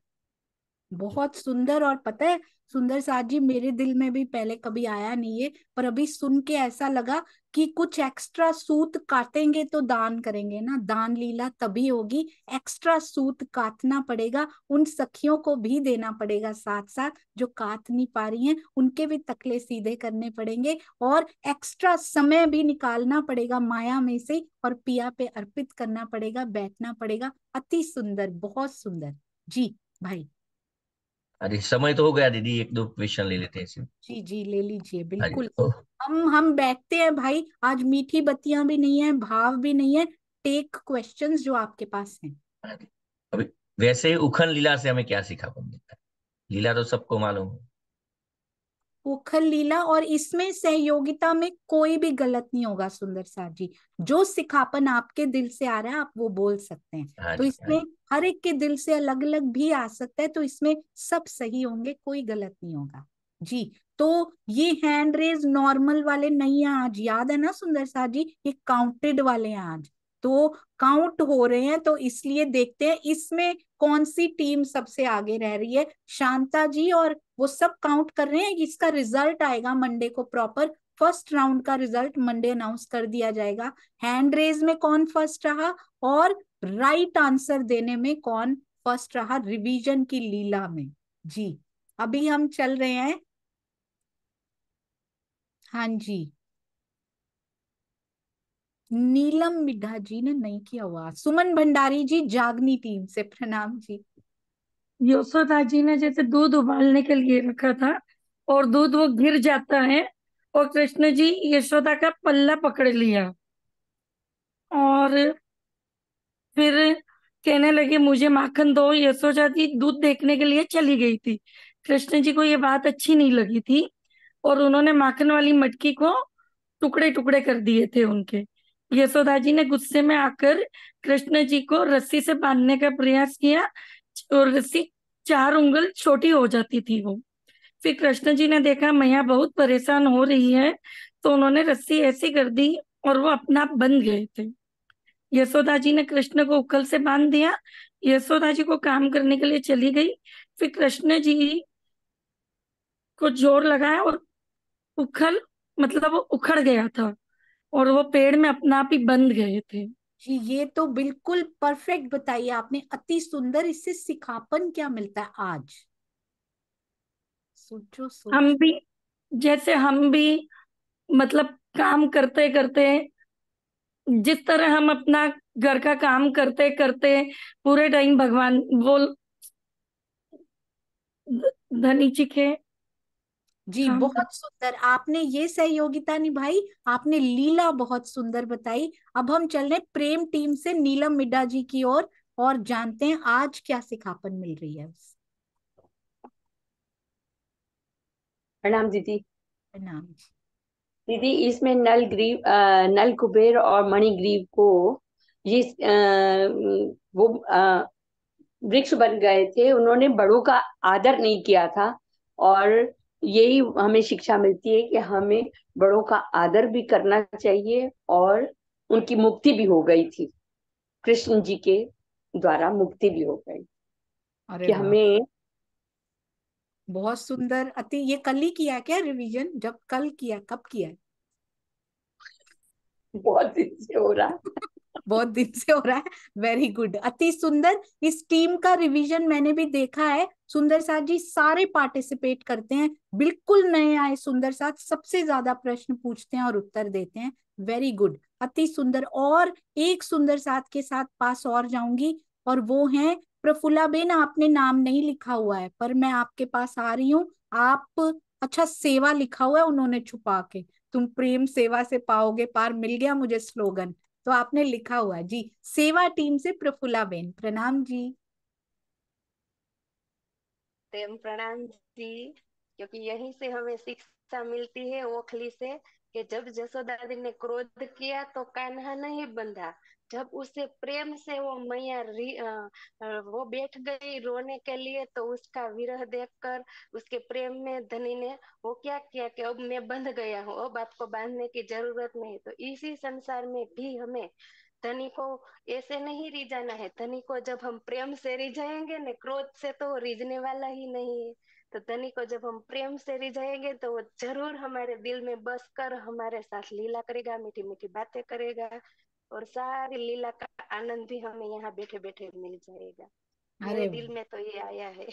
बहुत सुंदर और पता है सुंदर साथ जी मेरे दिल में भी पहले कभी आया नहीं है पर अभी सुन के ऐसा लगा कि कुछ एक्स्ट्रा सूत काटेंगे तो दान करेंगे ना दान लीला तभी होगी एक्स्ट्रा सूत काटना पड़ेगा उन सखियों को भी देना पड़ेगा साथ साथ जो काट नहीं पा रही हैं उनके भी तकले सीधे करने पड़ेंगे और एक्स्ट्रा समय भी निकालना पड़ेगा माया में से और पिया पे अर्पित करना पड़ेगा बैठना पड़ेगा अति सुंदर बहुत सुंदर जी भाई अरे समय तो हो गया दीदी एक दो क्वेश्चन ले लेते हैं जी जी ले लीजिए हाँ बिल्कुल हम हम बैठते हैं भाई आज मीठी बत्तियां भी नहीं है भाव भी नहीं है टेक क्वेश्चंस जो आपके पास हैं अभी वैसे ही उखन लीला से हमें क्या सीखा है लीला तो सबको मालूम है उखल लीला और इसमें सहयोगिता में कोई भी गलत नहीं होगा सुंदर साहब जी जो सिखापन आपके दिल से आ रहा है आप वो बोल सकते हैं हाँ तो हाँ इसमें हर एक के दिल से अलग अलग भी आ सकता है तो इसमें सब सही होंगे कोई गलत नहीं होगा जी तो ये हैंड रेज नॉर्मल वाले नहीं है आज याद है ना सुंदर साहब जी ये काउंटेड वाले हैं आज तो वो काउंट हो रहे हैं तो इसलिए देखते हैं इसमें कौन सी टीम सबसे आगे रह रही है शांता जी और वो सब काउंट कर रहे हैं इसका रिजल्ट आएगा मंडे को प्रॉपर फर्स्ट राउंड का रिजल्ट मंडे अनाउंस कर दिया जाएगा हैंड रेज में कौन फर्स्ट रहा और राइट right आंसर देने में कौन फर्स्ट रहा रिवीजन की लीला में जी अभी हम चल रहे हैं हाँ जी नीलम मिड्ढा जी ने नहीं किया हुआ सुमन भंडारी जी जागनी टीम से प्रणाम जी यशोदा जी ने जैसे दूध उबालने के लिए रखा था और दूध वो गिर जाता है और कृष्ण जी यशोदा का पल्ला पकड़ लिया और फिर कहने लगे मुझे माखन दो यशोदा जी दूध देखने के लिए चली गई थी कृष्ण जी को ये बात अच्छी नहीं लगी थी और उन्होंने माखन वाली मटकी को टुकड़े टुकड़े कर दिए थे उनके यशोदा जी ने गुस्से में आकर कृष्ण जी को रस्सी से बांधने का प्रयास किया और रस्सी चार उंगल छोटी हो जाती थी वो फिर कृष्ण जी ने देखा मैया बहुत परेशान हो रही है तो उन्होंने रस्सी ऐसी कर दी और वो अपना आप बंध गए थे यशोदा जी ने कृष्ण को उखल से बांध दिया यशोदा जी को काम करने के लिए चली गई फिर कृष्ण जी को जोर लगाया और उखल मतलब वो उखड़ गया था और वो पेड़ में अपना आप ही बंद गए थे जी ये तो बिल्कुल परफेक्ट बताइए आपने अति सुंदर इससे सिखापन क्या मिलता है आज सोचो सोचो हम भी जैसे हम भी मतलब काम करते करते जिस तरह हम अपना घर का काम करते करते पूरे टाइम भगवान वो धनी चिखे जी हाँ, हाँ, बहुत सुंदर आपने ये सहयोगिता निभाई आपने लीला बहुत सुंदर बताई अब हम चल रहे प्रेम टीम से नीलम मिड्डा जी की ओर और, और जानते हैं आज क्या सिखापन मिल रही है प्रणाम दीदी प्रणाम दीदी इसमें नल ग्रीव नल कुबेर और मणिग्रीव को ये आ, वो वृक्ष बन गए थे उन्होंने बड़ों का आदर नहीं किया था और यही हमें शिक्षा मिलती है कि हमें बड़ों का आदर भी करना चाहिए और उनकी मुक्ति भी हो गई थी कृष्ण जी के द्वारा मुक्ति भी हो गई कि हमें बहुत सुंदर अति ये कल ही किया क्या रिवीजन जब कल किया कब किया बहुत दिन से हो रहा बहुत दिन से हो रहा है वेरी गुड अति सुंदर इस टीम का रिवीजन मैंने भी देखा है सुंदर साथ जी सारे पार्टिसिपेट करते हैं बिल्कुल नए आए सुंदर साथ सबसे ज्यादा प्रश्न पूछते हैं और उत्तर देते हैं वेरी गुड अति सुंदर और एक सुंदर साथ के साथ पास और जाऊंगी और वो है प्रफुल्ला बेन आपने नाम नहीं लिखा हुआ है पर मैं आपके पास आ रही हूँ आप अच्छा सेवा लिखा हुआ है उन्होंने छुपा के तुम प्रेम सेवा से पाओगे पार मिल गया मुझे स्लोगन तो आपने लिखा हुआ जी सेवा टीम से प्रफुल्ला बेन प्रणाम जी प्रणाम जी क्योंकि यहीं से हमें शिक्षा मिलती है ओखली से कि जब जसोदा ने क्रोध किया तो कान्हा नहीं बंधा जब उसे प्रेम से वो मैया वो बैठ गई रोने के लिए तो उसका विरह देखकर उसके प्रेम में धनी ने वो क्या किया कि अब मैं बंध गया हूँ अब आपको बांधने की जरूरत नहीं तो इसी संसार में भी हमें धनी को ऐसे नहीं रिझाना है धनी को जब हम प्रेम से रिझाएंगे ना क्रोध से तो रिझने वाला ही नहीं है तो धनी को जब हम प्रेम से रिझाएंगे तो वो जरूर हमारे दिल में बस कर हमारे साथ लीला करेगा मीठी मीठी बातें करेगा और सारी लीला का आनंद भी हमें यहाँ बैठे बैठे मिल जाएगा मेरे दिल में तो ये आया है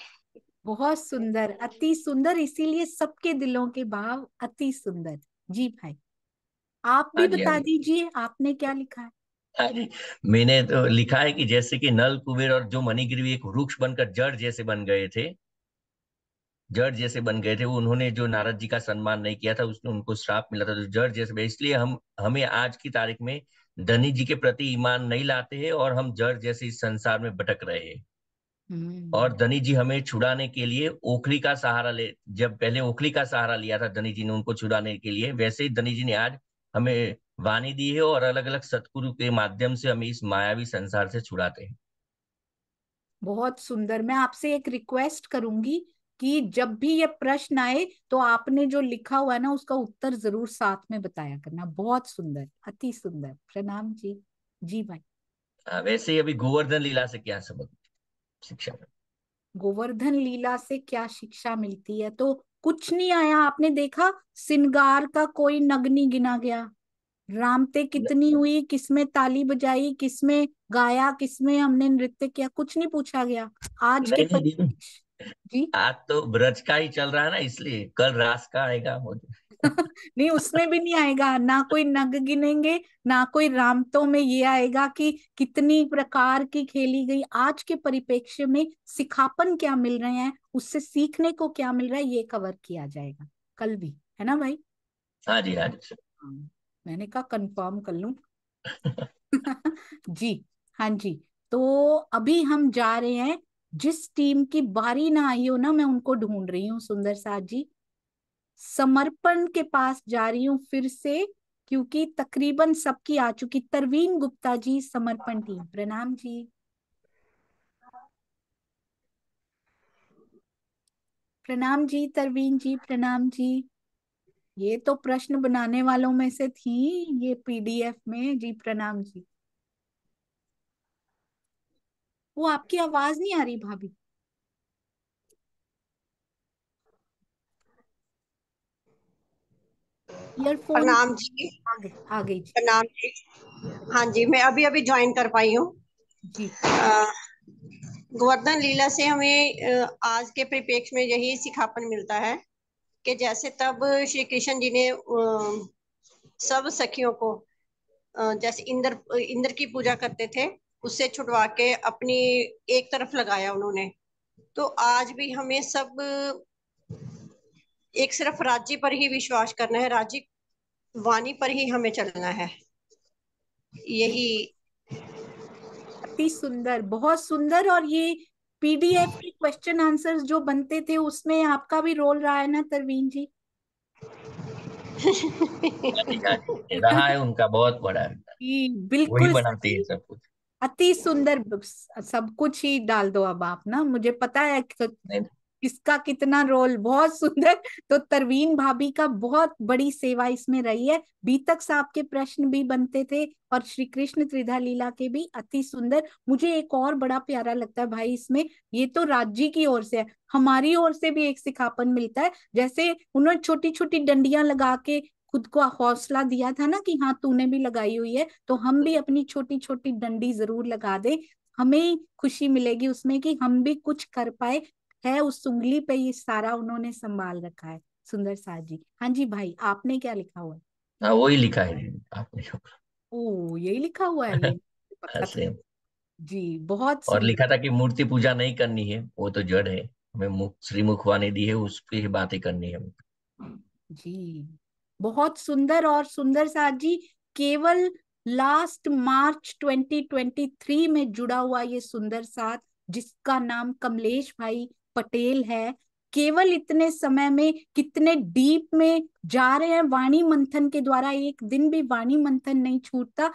बहुत सुंदर अति सुंदर इसीलिए सबके दिलों के भाव अति सुंदर जी भाई आप भी हाँ हाँ बता दीजिए आपने क्या लिखा है हाँ मैंने तो लिखा है कि जैसे कि नल कुबेर और जो मणिगिरी एक वृक्ष बनकर जड़ जैसे बन गए थे जड़ जैसे बन गए थे वो उन्होंने जो नारद जी का सम्मान नहीं किया था उसने उनको श्राप मिला था तो जड़ जैसे इसलिए हम हमें आज की तारीख में धनी जी के प्रति ईमान नहीं लाते हैं और हम जड़ जैसे इस संसार में भटक रहे हैं हम्म। और धनी जी हमें छुड़ाने के लिए ओखली का सहारा ले जब पहले ओखली का सहारा लिया था धनी जी ने उनको छुड़ाने के लिए वैसे ही धनी जी ने आज हमें वाणी दी है और अलग अलग सतगुरु के माध्यम से हमें इस मायावी संसार से छुड़ाते हैं बहुत सुंदर मैं आपसे एक रिक्वेस्ट करूंगी कि जब भी ये प्रश्न आए तो आपने जो लिखा हुआ है ना उसका उत्तर जरूर साथ में बताया करना बहुत सुंदर अति सुंदर प्रणाम जी जी भाई वैसे अभी गोवर्धन लीला से क्या सबक शिक्षा गोवर्धन लीला से क्या शिक्षा मिलती है तो कुछ नहीं आया आपने देखा सिंगार का कोई नगनी गिना गया रामते कितनी अच्छा। हुई किसमें ताली बजाई किसमें गाया किसमें हमने नृत्य किया कुछ नहीं पूछा गया आज के जी आज तो ब्रज का ही चल रहा है ना इसलिए कल रास का आएगा मुझे नहीं उसमें भी नहीं आएगा ना कोई नग गिनेंगे ना कोई रामतों में ये आएगा कि कितनी प्रकार की खेली गई आज के परिपेक्ष्य में सिखापन क्या मिल रहे हैं उससे सीखने को क्या मिल रहा है ये कवर किया जाएगा कल भी है ना भाई हाँ जी हाँ जी हाँ, मैंने कहा कंफर्म कर लू जी हाँ जी तो अभी हम जा रहे हैं जिस टीम की बारी ना आई हो ना मैं उनको ढूंढ रही हूँ सुंदर साहब जी समर्पण के पास जा रही हूँ फिर से क्योंकि तकरीबन सबकी आ चुकी तरवीन गुप्ता जी समर्पण टीम प्रणाम जी प्रणाम जी तरवीन जी प्रणाम जी ये तो प्रश्न बनाने वालों में से थी ये पीडीएफ में जी प्रणाम जी वो आपकी आवाज नहीं आ रही भाभी प्रणाम जी आ गई प्रणाम जी हाँ जी मैं अभी अभी ज्वाइन कर पाई हूँ गोवर्धन लीला से हमें आज के परिपेक्ष में यही सिखापन मिलता है कि जैसे तब श्री कृष्ण जी ने सब सखियों को जैसे इंद्र इंद्र की पूजा करते थे उससे छुटवा के अपनी एक तरफ लगाया उन्होंने तो आज भी हमें सब एक सिर्फ राज्य पर ही विश्वास करना है राज्य वाणी पर ही हमें चलना है यही अति सुंदर बहुत सुंदर और ये पीडीएफ के क्वेश्चन आंसर्स जो बनते थे उसमें आपका भी रोल रहा है ना तरवीन जी रहा है उनका बहुत बड़ा बिल्कुल बनाती है सब कुछ अति सुंदर सब कुछ ही डाल दो अब आप ना मुझे पता है किसका कितना रोल बहुत सुंदर तो तरवीन भाभी का बहुत बड़ी सेवा इसमें रही है बीतक साहब के प्रश्न भी बनते थे और श्री कृष्ण त्रिधा लीला के भी अति सुंदर मुझे एक और बड़ा प्यारा लगता है भाई इसमें ये तो राज्य की ओर से है हमारी ओर से भी एक सिखापन मिलता है जैसे उन्होंने छोटी छोटी डंडियां लगा के खुद को हौसला दिया था ना कि हाँ तूने भी लगाई हुई है तो हम भी हम्म। अपनी छोटी छोटी डंडी जरूर लगा दे हमें खुशी मिलेगी उसमें कि हम भी कुछ कर पाए है उस उंगली पे ये सारा उन्होंने संभाल रखा है सुंदर साहब जी हाँ जी भाई आपने क्या लिखा हुआ है हाँ, वही लिखा है ओ यही लिखा हुआ है तो हाँ, जी बहुत और लिखा था कि मूर्ति पूजा नहीं करनी है वो तो जड़ है हमें मुख वाणी दी है उस पर बातें करनी है जी बहुत सुंदर और सुंदर साथ जी केवल लास्ट मार्च 2023 में जुड़ा हुआ ये सुंदर साथ जिसका नाम कमलेश भाई पटेल है केवल इतने समय में कितने डीप में जा रहे हैं वाणी मंथन के द्वारा एक दिन भी वाणी मंथन नहीं छूटता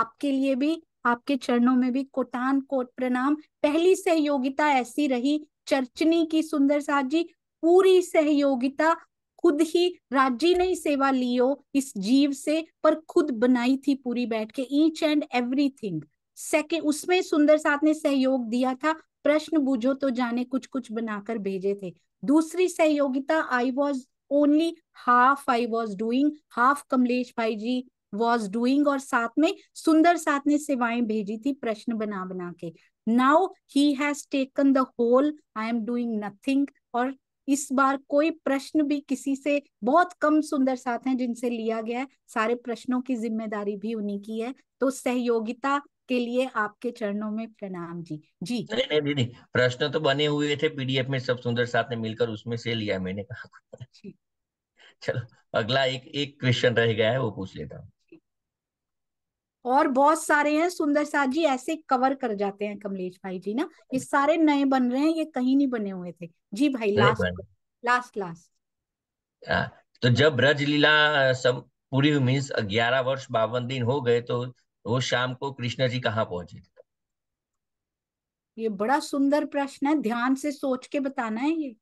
आपके लिए भी आपके चरणों में भी कोटान कोट प्रणाम पहली सहयोगिता ऐसी रही चर्चनी की सुंदर साथ जी पूरी सहयोगिता खुद ही राजी नहीं सेवा लियो इस जीव से पर खुद बनाई थी पूरी बैठ के ईच एंड एवरीथिंग सेकेंड उसमें सुंदर साथ ने सहयोग दिया था प्रश्न बुझो तो जाने कुछ कुछ बनाकर भेजे थे दूसरी सहयोगिता I was only half I was doing half Kamlesh भाई जी वॉज डूइंग और साथ में सुंदर साथ ने सेवाएं भेजी थी प्रश्न बना बना के now he has taken the whole I am doing nothing और इस बार कोई प्रश्न भी किसी से बहुत कम सुंदर साथ हैं जिनसे लिया गया है सारे प्रश्नों की जिम्मेदारी भी उन्हीं की है तो सहयोगिता के लिए आपके चरणों में प्रणाम जी जी नहीं नहीं दीदी प्रश्न तो बने हुए थे पीडीएफ में सब सुंदर साथ ने मिलकर उसमें से लिया मैंने कहा चलो अगला एक एक क्वेश्चन रह गया है वो पूछ लेता हूँ और बहुत सारे हैं सुंदर साथ जी ऐसे कवर कर जाते हैं कमलेश भाई जी ना ये सारे नए बन रहे हैं ये कहीं नहीं बने हुए थे जी भाई लास्ट लास्ट लास्ट तो जब रज लीला सब पूरी मीन्स ग्यारह वर्ष बावन दिन हो गए तो वो शाम को कृष्ण जी कहाँ पहुंचे थे ये बड़ा सुंदर प्रश्न है ध्यान से सोच के बताना है ये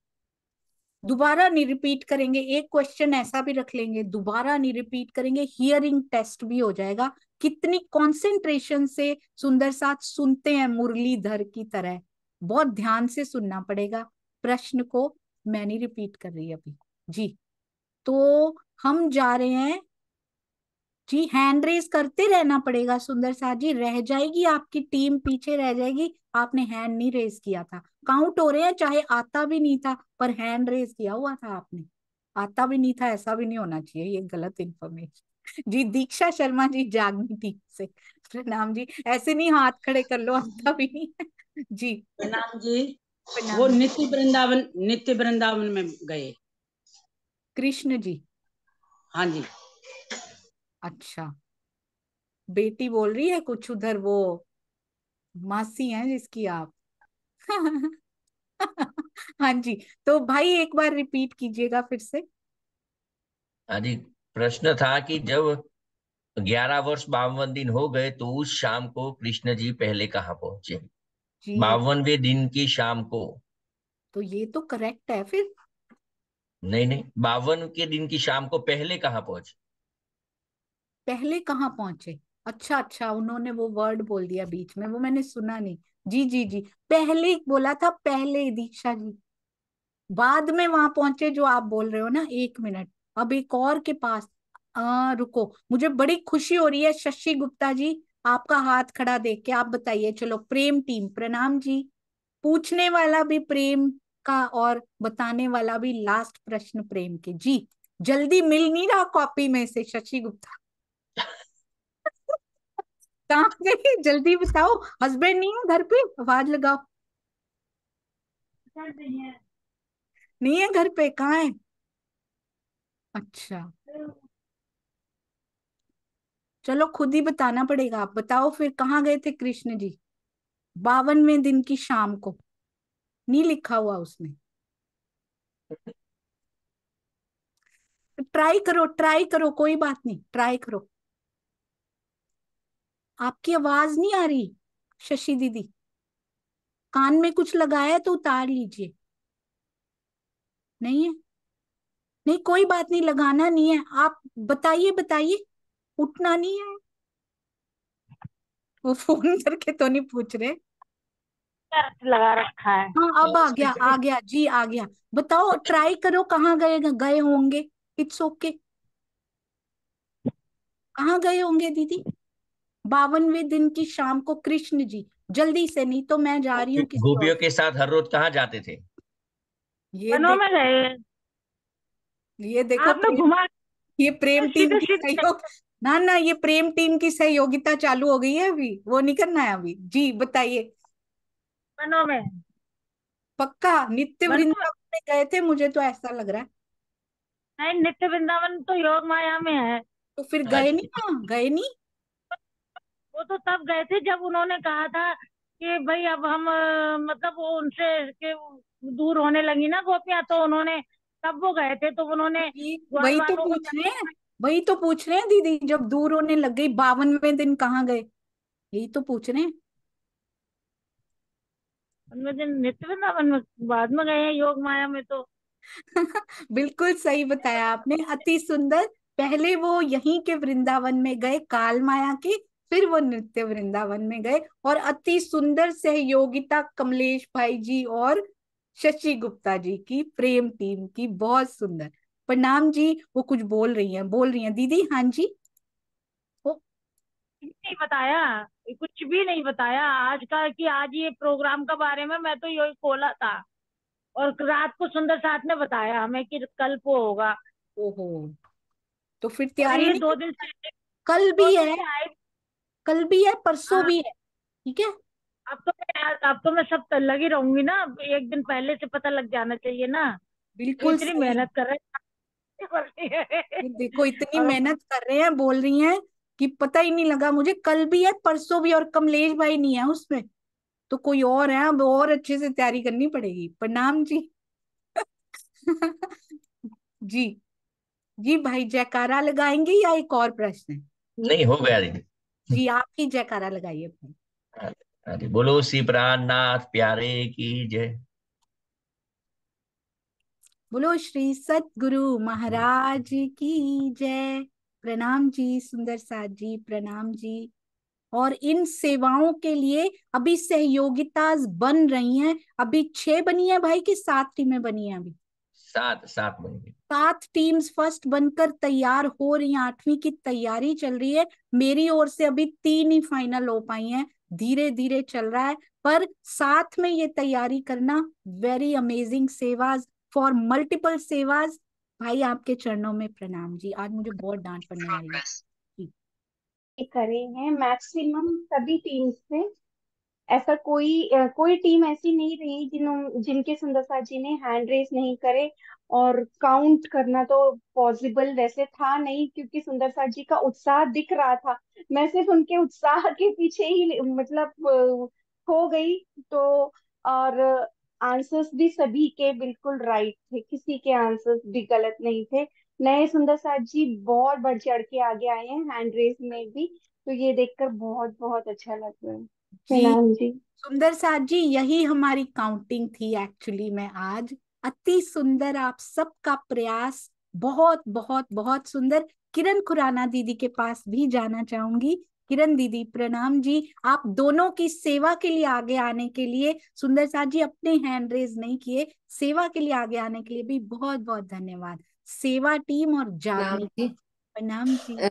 दोबारा नहीं रिपीट करेंगे एक क्वेश्चन ऐसा भी रख लेंगे दोबारा नहीं रिपीट करेंगे हियरिंग टेस्ट भी हो जाएगा कितनी कंसंट्रेशन से सुंदर साथ सुनते हैं मुरलीधर की तरह बहुत ध्यान से सुनना पड़ेगा प्रश्न को मैं नहीं रिपीट कर रही अभी जी तो हम जा रहे हैं जी हैंड रेज करते रहना पड़ेगा सुंदर शाह जी रह जाएगी आपकी टीम पीछे रह जाएगी आपने हैंड नहीं रेज किया था काउंट हो रहे हैं चाहे आता भी नहीं था पर हैंड रेज किया हुआ था आपने आता भी नहीं था ऐसा भी नहीं होना चाहिए ये गलत इंफॉर्मेशन जी दीक्षा शर्मा जी जागनी टीम से प्रणाम जी ऐसे नहीं हाथ खड़े कर लो आता भी नहीं जी प्रणाम जी वो नित्य वृंदावन नित्य वृंदावन में गए कृष्ण जी हाँ जी अच्छा बेटी बोल रही है कुछ उधर वो मासी हैं जिसकी आप हाँ जी तो भाई एक बार रिपीट कीजिएगा फिर से हाँ जी प्रश्न था कि जब ग्यारह वर्ष बावन दिन हो गए तो उस शाम को कृष्ण जी पहले कहाँ पहुंचे बावनवे दिन की शाम को तो ये तो करेक्ट है फिर नहीं नहीं बावन के दिन की शाम को पहले कहाँ पहुंचे पहले कहाँ पहुंचे अच्छा अच्छा उन्होंने वो वर्ड बोल दिया बीच में वो मैंने सुना नहीं जी जी जी पहले बोला था पहले दीक्षा जी बाद में वहां पहुंचे जो आप बोल रहे हो ना एक मिनट अब एक और के पास आ, रुको मुझे बड़ी खुशी हो रही है शशि गुप्ता जी आपका हाथ खड़ा देख के आप बताइए चलो प्रेम टीम प्रणाम जी पूछने वाला भी प्रेम का और बताने वाला भी लास्ट प्रश्न प्रेम के जी जल्दी मिल नहीं रहा कॉपी में से शशि गुप्ता कहाँ गई जल्दी बताओ हस्बैंड नहीं है घर पे आवाज लगाओ नहीं है घर पे कहा है अच्छा चलो खुद ही बताना पड़ेगा आप बताओ फिर कहाँ गए थे कृष्ण जी बावनवे दिन की शाम को नहीं लिखा हुआ उसने ट्राई करो ट्राई करो कोई बात नहीं ट्राई करो आपकी आवाज नहीं आ रही शशि दीदी कान में कुछ लगाया तो उतार लीजिए नहीं है नहीं कोई बात नहीं लगाना नहीं है आप बताइए बताइए उठना नहीं है वो फोन करके तो नहीं पूछ रहे लगा रखा है हाँ अब आ गया आ गया जी आ गया बताओ ट्राई करो कहाँ गए गए होंगे इट्स ओके कहा कहाँ गए होंगे दीदी बावनवे दिन की शाम को कृष्ण जी जल्दी से नहीं तो मैं जा रही हूँ गोपियों के साथ हर रोज कहाँ जाते थे ये में ये देखो प्रेम, घुमा ये प्रेम टीम की सहयोग ना ना ये प्रेम टीम की सहयोगिता चालू हो गई है अभी वो नहीं करना है अभी जी बताइए में पक्का नित्य वृंदावन में गए थे मुझे तो ऐसा लग रहा है नहीं नित्य वृंदावन तो योग माया में है तो फिर गए अच्छा। नहीं गए नहीं वो तो तब गए थे जब उन्होंने कहा था कि भाई अब हम मतलब वो उनसे के दूर होने लगी ना गोपियां तो उन्होंने तब वो गए थे तो उन्होंने वही तो पूछ रहे हैं वही तो पूछ रहे हैं दीदी जब दूर होने लग गई बावनवे दिन कहाँ गए यही तो पूछ रहे हैं नित्य वृंदावन में बाद में गए हैं योग माया में तो बिल्कुल सही बताया आपने अति सुंदर पहले वो यहीं के वृंदावन में गए काल माया के फिर वो नृत्य वृंदावन में गए और अति सुंदर सहयोगिता कमलेश भाई जी और शशि गुप्ता जी की प्रेम टीम की बहुत सुंदर प्रणाम जी वो कुछ बोल रही हैं बोल रही हैं दीदी हाँ जी नहीं बताया कुछ भी नहीं बताया आज का कि आज ये प्रोग्राम के बारे में मैं तो यही खोला था और रात को सुंदर साथ ने बताया हमें कि कल को होगा ओहो तो फिर तैयारी दो दिन कल भी है कल भी है परसों हाँ। भी है ठीक है अब तो मैं अब तो मैं सब लगी रहूंगी ना एक दिन पहले से पता लग जाना चाहिए ना बिल्कुल इतनी मेहनत कर रहे हैं देखो इतनी मेहनत कर रहे हैं बोल रही हैं कि पता ही नहीं लगा मुझे कल भी है परसों भी और कमलेश भाई नहीं है उसमें तो कोई और है अब और अच्छे से तैयारी करनी पड़ेगी प्रणाम जी जी जी भाई जयकारा लगाएंगे या एक और प्रश्न नहीं हो गया दीदी जी आप ही जयकारा लगाइए अरे बोलो श्री प्राणनाथ प्यारे की जय बोलो श्री सतगुरु महाराज की जय प्रणाम जी सुंदर साथ जी प्रणाम जी और इन सेवाओं के लिए अभी सहयोगिता बन रही हैं अभी छह बनी है भाई की सात टीमें बनी है अभी सात सात महीने सात टीम्स फर्स्ट बनकर तैयार हो रही हैं आठवीं की तैयारी चल रही है मेरी ओर से अभी तीन ही फाइनल हो पाई हैं धीरे धीरे चल रहा है पर साथ में ये तैयारी करना वेरी अमेजिंग सेवाज फॉर मल्टीपल सेवाज भाई आपके चरणों में प्रणाम जी आज मुझे बहुत डांट पड़ने वाली है हैं मैक्सिमम सभी टीम्स में ऐसा कोई कोई टीम ऐसी नहीं रही जिन जिनके सुंदरसा जी ने हैंड रेस नहीं करे और काउंट करना तो पॉसिबल वैसे था नहीं क्योंकि सुंदरसा जी का उत्साह दिख रहा था मैं सिर्फ उनके उत्साह के पीछे ही मतलब हो गई तो और आंसर्स भी सभी के बिल्कुल राइट थे किसी के आंसर्स भी गलत नहीं थे नए सुंदर साहब जी बहुत बढ़ चढ़ के आगे आए हैं हैंड रेस में भी तो ये देखकर बहुत बहुत अच्छा लग रहा है जी सुंदर साथ जी यही हमारी काउंटिंग थी एक्चुअली मैं आज अति सुंदर आप सबका प्रयास बहुत बहुत बहुत सुंदर किरण खुराना दीदी के पास भी जाना चाहूंगी किरण दीदी प्रणाम जी आप दोनों की सेवा के लिए आगे आने के लिए सुंदर साथ जी अपने हैंड रेज नहीं किए सेवा के लिए आगे आने के लिए भी बहुत बहुत धन्यवाद सेवा टीम और जागरूक प्रणाम जी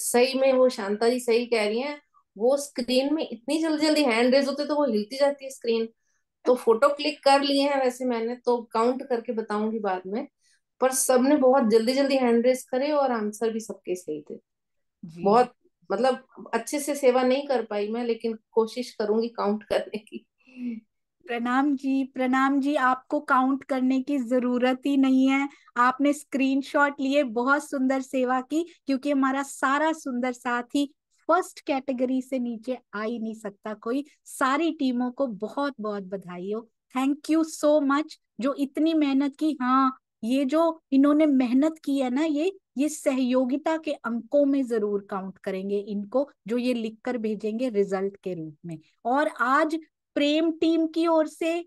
सही में वो शांता जी सही कह रही हैं वो स्क्रीन में इतनी जल्दी जल्दी हैंड रेज होते तो वो हिलती जाती है स्क्रीन तो फोटो क्लिक कर लिए हैं वैसे मैंने तो काउंट करके बताऊंगी बाद में पर सबने बहुत जल्दी जल्दी हैंड रेज करे और आंसर भी सबके सही थे बहुत मतलब अच्छे से सेवा नहीं कर पाई मैं लेकिन कोशिश करूंगी काउंट करने की प्रणाम जी प्रणाम जी आपको काउंट करने की जरूरत ही नहीं है आपने स्क्रीनशॉट लिए बहुत सुंदर सेवा की क्योंकि हमारा सारा सुंदर साथी फर्स्ट कैटेगरी से नीचे आ ही नहीं सकता कोई सारी टीमों को बहुत बहुत बधाई हो थैंक यू सो मच जो इतनी मेहनत की हाँ ये जो इन्होंने मेहनत की है ना ये ये सहयोगिता के अंकों में जरूर काउंट करेंगे इनको जो ये लिखकर भेजेंगे रिजल्ट के रूप में और आज प्रेम टीम की ओर से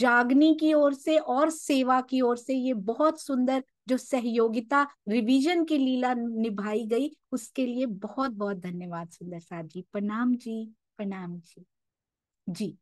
जागनी की ओर से और सेवा की ओर से ये बहुत सुंदर जो सहयोगिता रिवीजन की लीला निभाई गई उसके लिए बहुत बहुत धन्यवाद सुंदर साहब जी प्रणाम जी प्रणाम जी जी